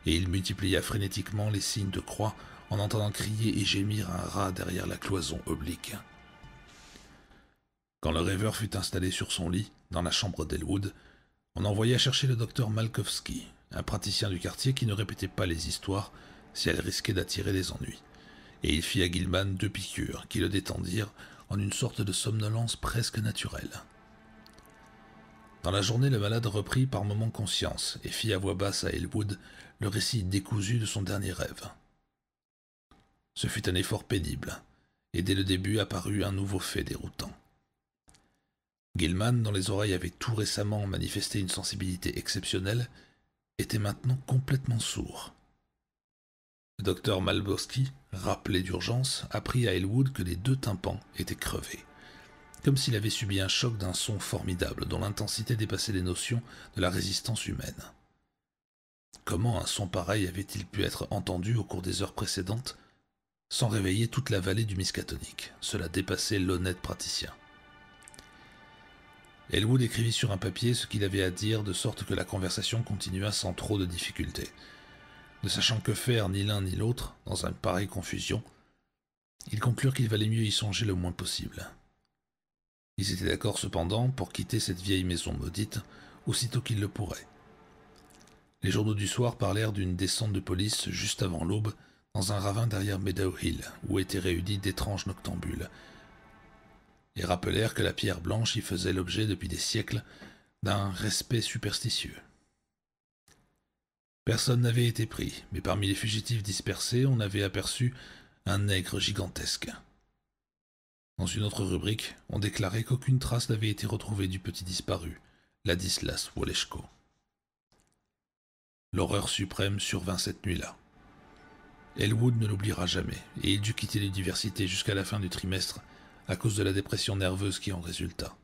Speaker 1: et il multiplia frénétiquement les signes de croix en entendant crier et gémir un rat derrière la cloison oblique. Quand le rêveur fut installé sur son lit, dans la chambre d'Elwood, on envoya chercher le docteur Malkowski, un praticien du quartier qui ne répétait pas les histoires si elles risquaient d'attirer des ennuis. Et il fit à Gilman deux piqûres qui le détendirent en une sorte de somnolence presque naturelle. Dans la journée, le malade reprit par moments conscience et fit à voix basse à Elwood le récit décousu de son dernier rêve. Ce fut un effort pénible, et dès le début apparut un nouveau fait déroutant. Gilman, dont les oreilles avaient tout récemment manifesté une sensibilité exceptionnelle, était maintenant complètement sourd. Le docteur Malborski, rappelé d'urgence, apprit à Elwood que les deux tympans étaient crevés, comme s'il avait subi un choc d'un son formidable dont l'intensité dépassait les notions de la résistance humaine. Comment un son pareil avait-il pu être entendu au cours des heures précédentes sans réveiller toute la vallée du Miskatonic Cela dépassait l'honnête praticien. Elwood écrivit sur un papier ce qu'il avait à dire, de sorte que la conversation continua sans trop de difficultés. Ne sachant que faire ni l'un ni l'autre, dans une pareille confusion, ils conclurent qu'il valait mieux y songer le moins possible. Ils étaient d'accord cependant pour quitter cette vieille maison maudite aussitôt qu'ils le pourraient. Les journaux du soir parlèrent d'une descente de police juste avant l'aube dans un ravin derrière Meadow Hill, où étaient réunis d'étranges noctambules, et rappelèrent que la pierre blanche y faisait l'objet depuis des siècles d'un respect superstitieux. Personne n'avait été pris, mais parmi les fugitifs dispersés, on avait aperçu un nègre gigantesque. Dans une autre rubrique, on déclarait qu'aucune trace n'avait été retrouvée du petit disparu, Ladislas Woleshko. L'horreur suprême survint cette nuit-là. Elwood ne l'oubliera jamais, et il dut quitter l'université jusqu'à la fin du trimestre à cause de la dépression nerveuse qui en résulta.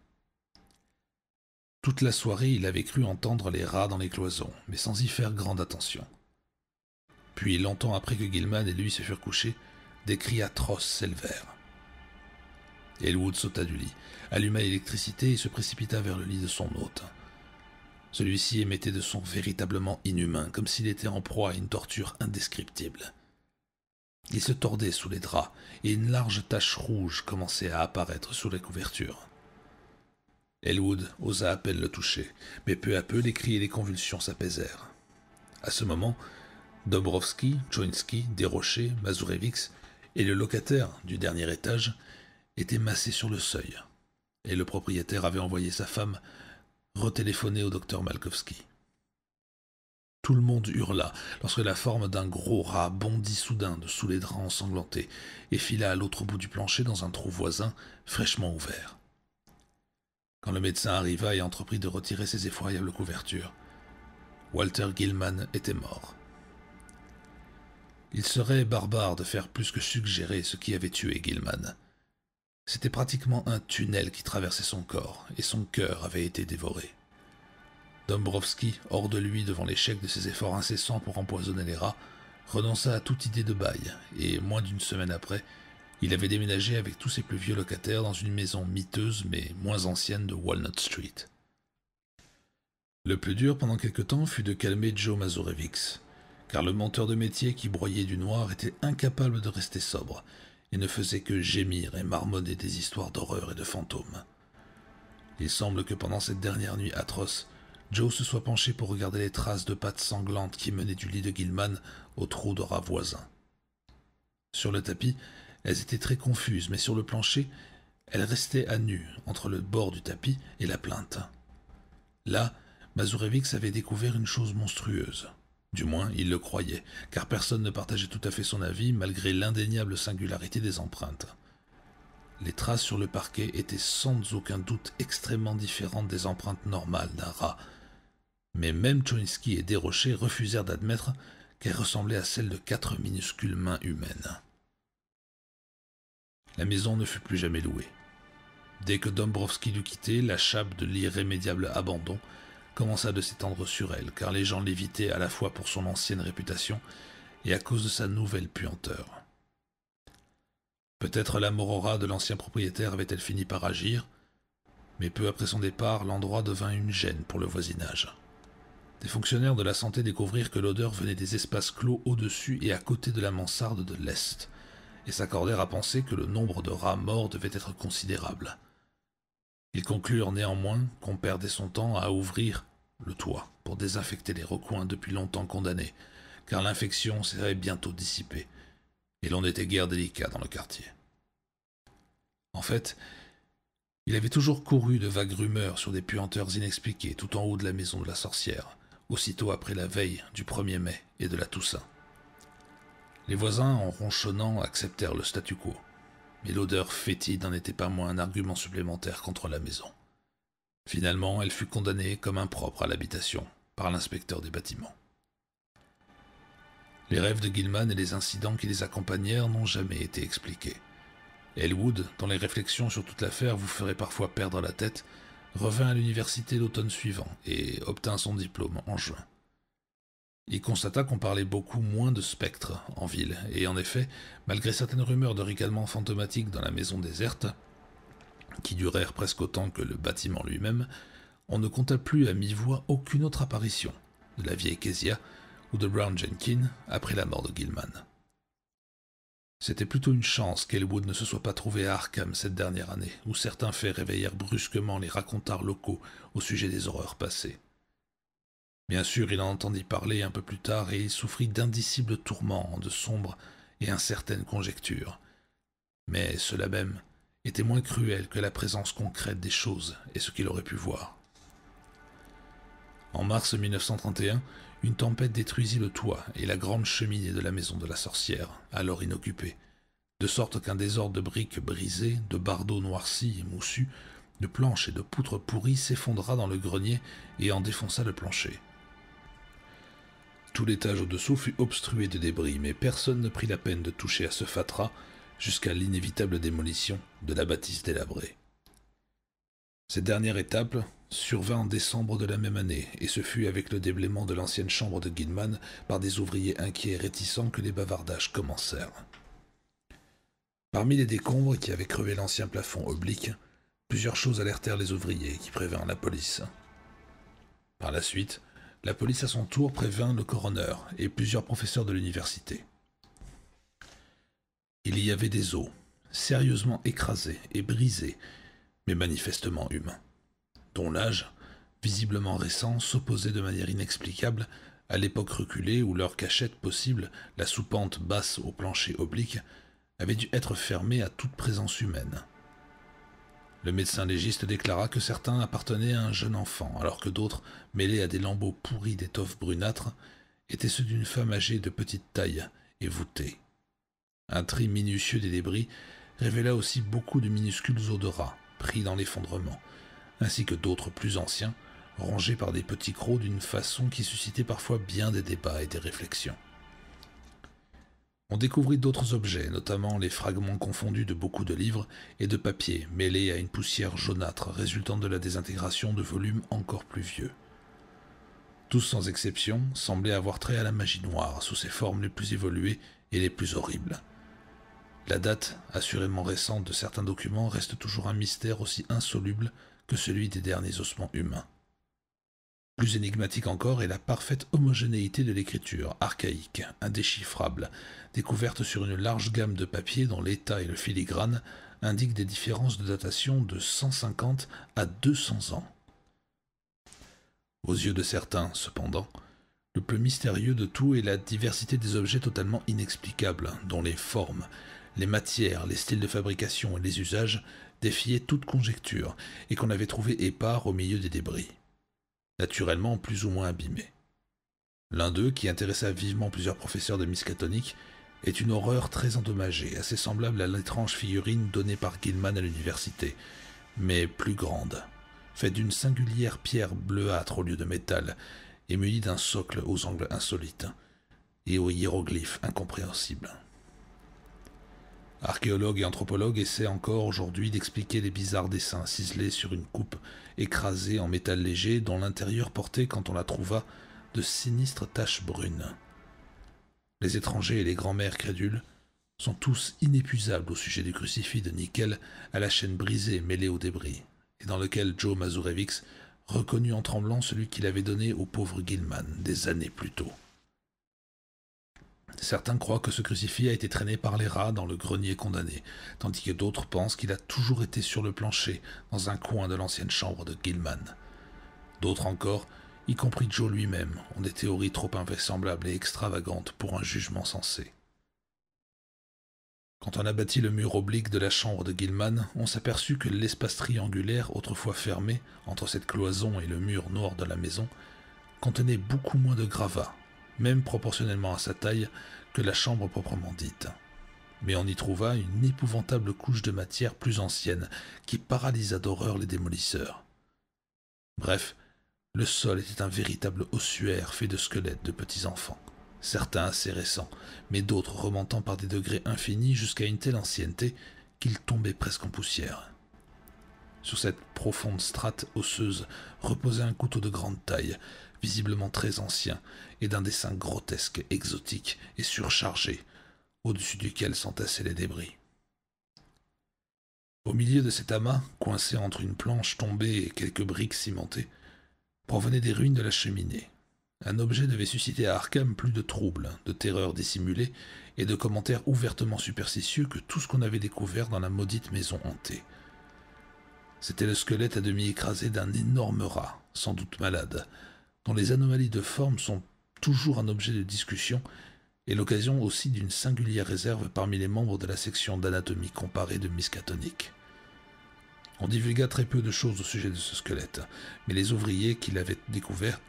Speaker 1: Toute la soirée, il avait cru entendre les rats dans les cloisons, mais sans y faire grande attention. Puis, longtemps après que Gilman et lui se furent couchés, des cris atroces s'élevèrent. Elwood sauta du lit, alluma l'électricité et se précipita vers le lit de son hôte. Celui-ci émettait de sons véritablement inhumains, comme s'il était en proie à une torture indescriptible. Il se tordait sous les draps, et une large tache rouge commençait à apparaître sous la couverture. Elwood osa à peine le toucher, mais peu à peu les cris et les convulsions s'apaisèrent. À ce moment, Dombrowski, Choinski, Desrochers, Mazurevix et le locataire du dernier étage étaient massés sur le seuil, et le propriétaire avait envoyé sa femme retéléphoner au docteur Malkowski. Tout le monde hurla lorsque la forme d'un gros rat bondit soudain de sous les draps ensanglantés et fila à l'autre bout du plancher dans un trou voisin, fraîchement ouvert. Quand le médecin arriva et entreprit de retirer ses effroyables couvertures, Walter Gilman était mort. Il serait barbare de faire plus que suggérer ce qui avait tué Gilman. C'était pratiquement un tunnel qui traversait son corps, et son cœur avait été dévoré. Dombrowski, hors de lui devant l'échec de ses efforts incessants pour empoisonner les rats, renonça à toute idée de bail, et moins d'une semaine après, il avait déménagé avec tous ses plus vieux locataires dans une maison miteuse mais moins ancienne de Walnut Street. Le plus dur pendant quelque temps fut de calmer Joe Mazurevix, car le menteur de métier qui broyait du noir était incapable de rester sobre et ne faisait que gémir et marmonner des histoires d'horreur et de fantômes. Il semble que pendant cette dernière nuit atroce, Joe se soit penché pour regarder les traces de pattes sanglantes qui menaient du lit de Gilman au trou de rat voisin. Sur le tapis, elles étaient très confuses, mais sur le plancher, elles restaient à nu entre le bord du tapis et la plainte. Là, Mazurevix avait découvert une chose monstrueuse. Du moins, il le croyait, car personne ne partageait tout à fait son avis malgré l'indéniable singularité des empreintes. Les traces sur le parquet étaient sans aucun doute extrêmement différentes des empreintes normales d'un rat, mais même Cholinsky et Desrochers refusèrent d'admettre qu'elle ressemblait à celle de quatre minuscules mains humaines. La maison ne fut plus jamais louée. Dès que Dombrowski l'eut quittée, la chape de l'irrémédiable abandon commença de s'étendre sur elle, car les gens l'évitaient à la fois pour son ancienne réputation et à cause de sa nouvelle puanteur. Peut-être la morora de l'ancien propriétaire avait-elle fini par agir, mais peu après son départ, l'endroit devint une gêne pour le voisinage des fonctionnaires de la santé découvrirent que l'odeur venait des espaces clos au-dessus et à côté de la mansarde de l'Est, et s'accordèrent à penser que le nombre de rats morts devait être considérable. Ils conclurent néanmoins qu'on perdait son temps à ouvrir le toit pour désinfecter les recoins depuis longtemps condamnés, car l'infection serait bientôt dissipée, et l'on était guère délicat dans le quartier. En fait, il avait toujours couru de vagues rumeurs sur des puanteurs inexpliquées tout en haut de la maison de la sorcière, aussitôt après la veille du 1er mai et de la Toussaint. Les voisins, en ronchonnant, acceptèrent le statu quo, mais l'odeur fétide n'en était pas moins un argument supplémentaire contre la maison. Finalement, elle fut condamnée comme impropre à l'habitation par l'inspecteur des bâtiments. Les rêves de Gilman et les incidents qui les accompagnèrent n'ont jamais été expliqués. Elwood, dont les réflexions sur toute l'affaire vous ferait parfois perdre la tête, revint à l'université l'automne suivant et obtint son diplôme en juin. Il constata qu'on parlait beaucoup moins de spectres en ville, et en effet, malgré certaines rumeurs de ricanements fantomatiques dans la maison déserte, qui durèrent presque autant que le bâtiment lui-même, on ne compta plus à mi-voix aucune autre apparition de la vieille Kezia ou de Brown Jenkins après la mort de Gilman. C'était plutôt une chance qu'Elwood ne se soit pas trouvé à Arkham cette dernière année, où certains faits réveillèrent brusquement les racontars locaux au sujet des horreurs passées. Bien sûr, il en entendit parler un peu plus tard et il souffrit d'indicibles tourments, de sombres et incertaines conjectures. Mais cela même était moins cruel que la présence concrète des choses et ce qu'il aurait pu voir. En mars 1931, une tempête détruisit le toit et la grande cheminée de la maison de la sorcière, alors inoccupée, de sorte qu'un désordre de briques brisées, de bardeaux noircis et moussus, de planches et de poutres pourries s'effondra dans le grenier et en défonça le plancher. Tout l'étage au-dessous fut obstrué de débris, mais personne ne prit la peine de toucher à ce fatras jusqu'à l'inévitable démolition de la bâtisse délabrée. Cette dernière étape, survint en décembre de la même année, et ce fut avec le déblaiement de l'ancienne chambre de Gidman par des ouvriers inquiets et réticents que les bavardages commencèrent. Parmi les décombres qui avaient crevé l'ancien plafond oblique, plusieurs choses alertèrent les ouvriers qui prévinrent la police. Par la suite, la police à son tour prévint le coroner et plusieurs professeurs de l'université. Il y avait des os, sérieusement écrasés et brisés, mais manifestement humains dont l'âge, visiblement récent, s'opposait de manière inexplicable à l'époque reculée où leur cachette possible, la soupente basse au plancher oblique, avait dû être fermée à toute présence humaine. Le médecin légiste déclara que certains appartenaient à un jeune enfant, alors que d'autres, mêlés à des lambeaux pourris d'étoffe brunâtre, étaient ceux d'une femme âgée de petite taille et voûtée. Un tri minutieux des débris révéla aussi beaucoup de minuscules odorats pris dans l'effondrement, ainsi que d'autres plus anciens, rangés par des petits crocs d'une façon qui suscitait parfois bien des débats et des réflexions. On découvrit d'autres objets, notamment les fragments confondus de beaucoup de livres et de papiers, mêlés à une poussière jaunâtre résultant de la désintégration de volumes encore plus vieux. Tous sans exception semblaient avoir trait à la magie noire sous ses formes les plus évoluées et les plus horribles. La date, assurément récente, de certains documents reste toujours un mystère aussi insoluble que celui des derniers ossements humains. Plus énigmatique encore est la parfaite homogénéité de l'écriture, archaïque, indéchiffrable, découverte sur une large gamme de papiers dont l'état et le filigrane indiquent des différences de datation de 150 à 200 ans. Aux yeux de certains, cependant, le plus mystérieux de tout est la diversité des objets totalement inexplicables, dont les formes, les matières, les styles de fabrication et les usages défiait toute conjecture et qu'on avait trouvé épars au milieu des débris, naturellement plus ou moins abîmés. L'un d'eux, qui intéressa vivement plusieurs professeurs de miscatonique, est une horreur très endommagée, assez semblable à l'étrange figurine donnée par Gilman à l'université, mais plus grande, faite d'une singulière pierre bleuâtre au lieu de métal, et munie d'un socle aux angles insolites et aux hiéroglyphes incompréhensibles. Archéologue et anthropologues essaient encore aujourd'hui d'expliquer les bizarres dessins ciselés sur une coupe écrasée en métal léger dont l'intérieur portait, quand on la trouva, de sinistres taches brunes. Les étrangers et les grands-mères crédules sont tous inépuisables au sujet du crucifix de nickel à la chaîne brisée mêlée aux débris, et dans lequel Joe Mazurevix reconnut en tremblant celui qu'il avait donné au pauvre Gilman des années plus tôt. Certains croient que ce crucifix a été traîné par les rats dans le grenier condamné, tandis que d'autres pensent qu'il a toujours été sur le plancher, dans un coin de l'ancienne chambre de Gilman. D'autres encore, y compris Joe lui-même, ont des théories trop invraisemblables et extravagantes pour un jugement sensé. Quand on a abattit le mur oblique de la chambre de Gilman, on s'aperçut que l'espace triangulaire autrefois fermé, entre cette cloison et le mur noir de la maison, contenait beaucoup moins de gravats, même proportionnellement à sa taille, que la chambre proprement dite. Mais on y trouva une épouvantable couche de matière plus ancienne, qui paralysa d'horreur les démolisseurs. Bref, le sol était un véritable ossuaire fait de squelettes de petits enfants, certains assez récents, mais d'autres remontant par des degrés infinis jusqu'à une telle ancienneté qu'ils tombaient presque en poussière. Sur cette profonde strate osseuse reposait un couteau de grande taille, visiblement très ancien et d'un dessin grotesque, exotique et surchargé, au-dessus duquel s'entassaient les débris. Au milieu de cet amas, coincé entre une planche tombée et quelques briques cimentées, provenaient des ruines de la cheminée. Un objet devait susciter à Arkham plus de troubles, de terreurs dissimulées et de commentaires ouvertement superstitieux que tout ce qu'on avait découvert dans la maudite maison hantée. C'était le squelette à demi écrasé d'un énorme rat, sans doute malade, dont les anomalies de forme sont toujours un objet de discussion, et l'occasion aussi d'une singulière réserve parmi les membres de la section d'anatomie comparée de Miskatonic. On divulgua très peu de choses au sujet de ce squelette, mais les ouvriers qui l'avaient découvert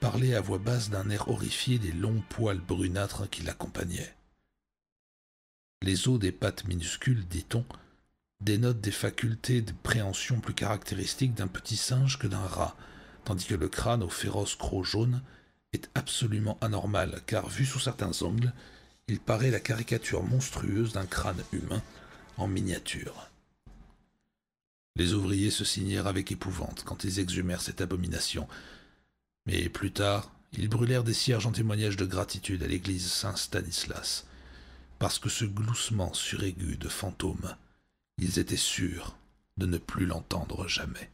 Speaker 1: parlaient à voix basse d'un air horrifié des longs poils brunâtres qui l'accompagnaient. Les os des pattes minuscules, dit-on, dénotent des facultés de préhension plus caractéristiques d'un petit singe que d'un rat, tandis que le crâne au féroce croc jaune est absolument anormal, car vu sous certains angles, il paraît la caricature monstrueuse d'un crâne humain en miniature. Les ouvriers se signèrent avec épouvante quand ils exhumèrent cette abomination, mais plus tard, ils brûlèrent des cierges en témoignage de gratitude à l'église Saint-Stanislas, parce que ce gloussement suraigu de fantôme, ils étaient sûrs de ne plus l'entendre jamais.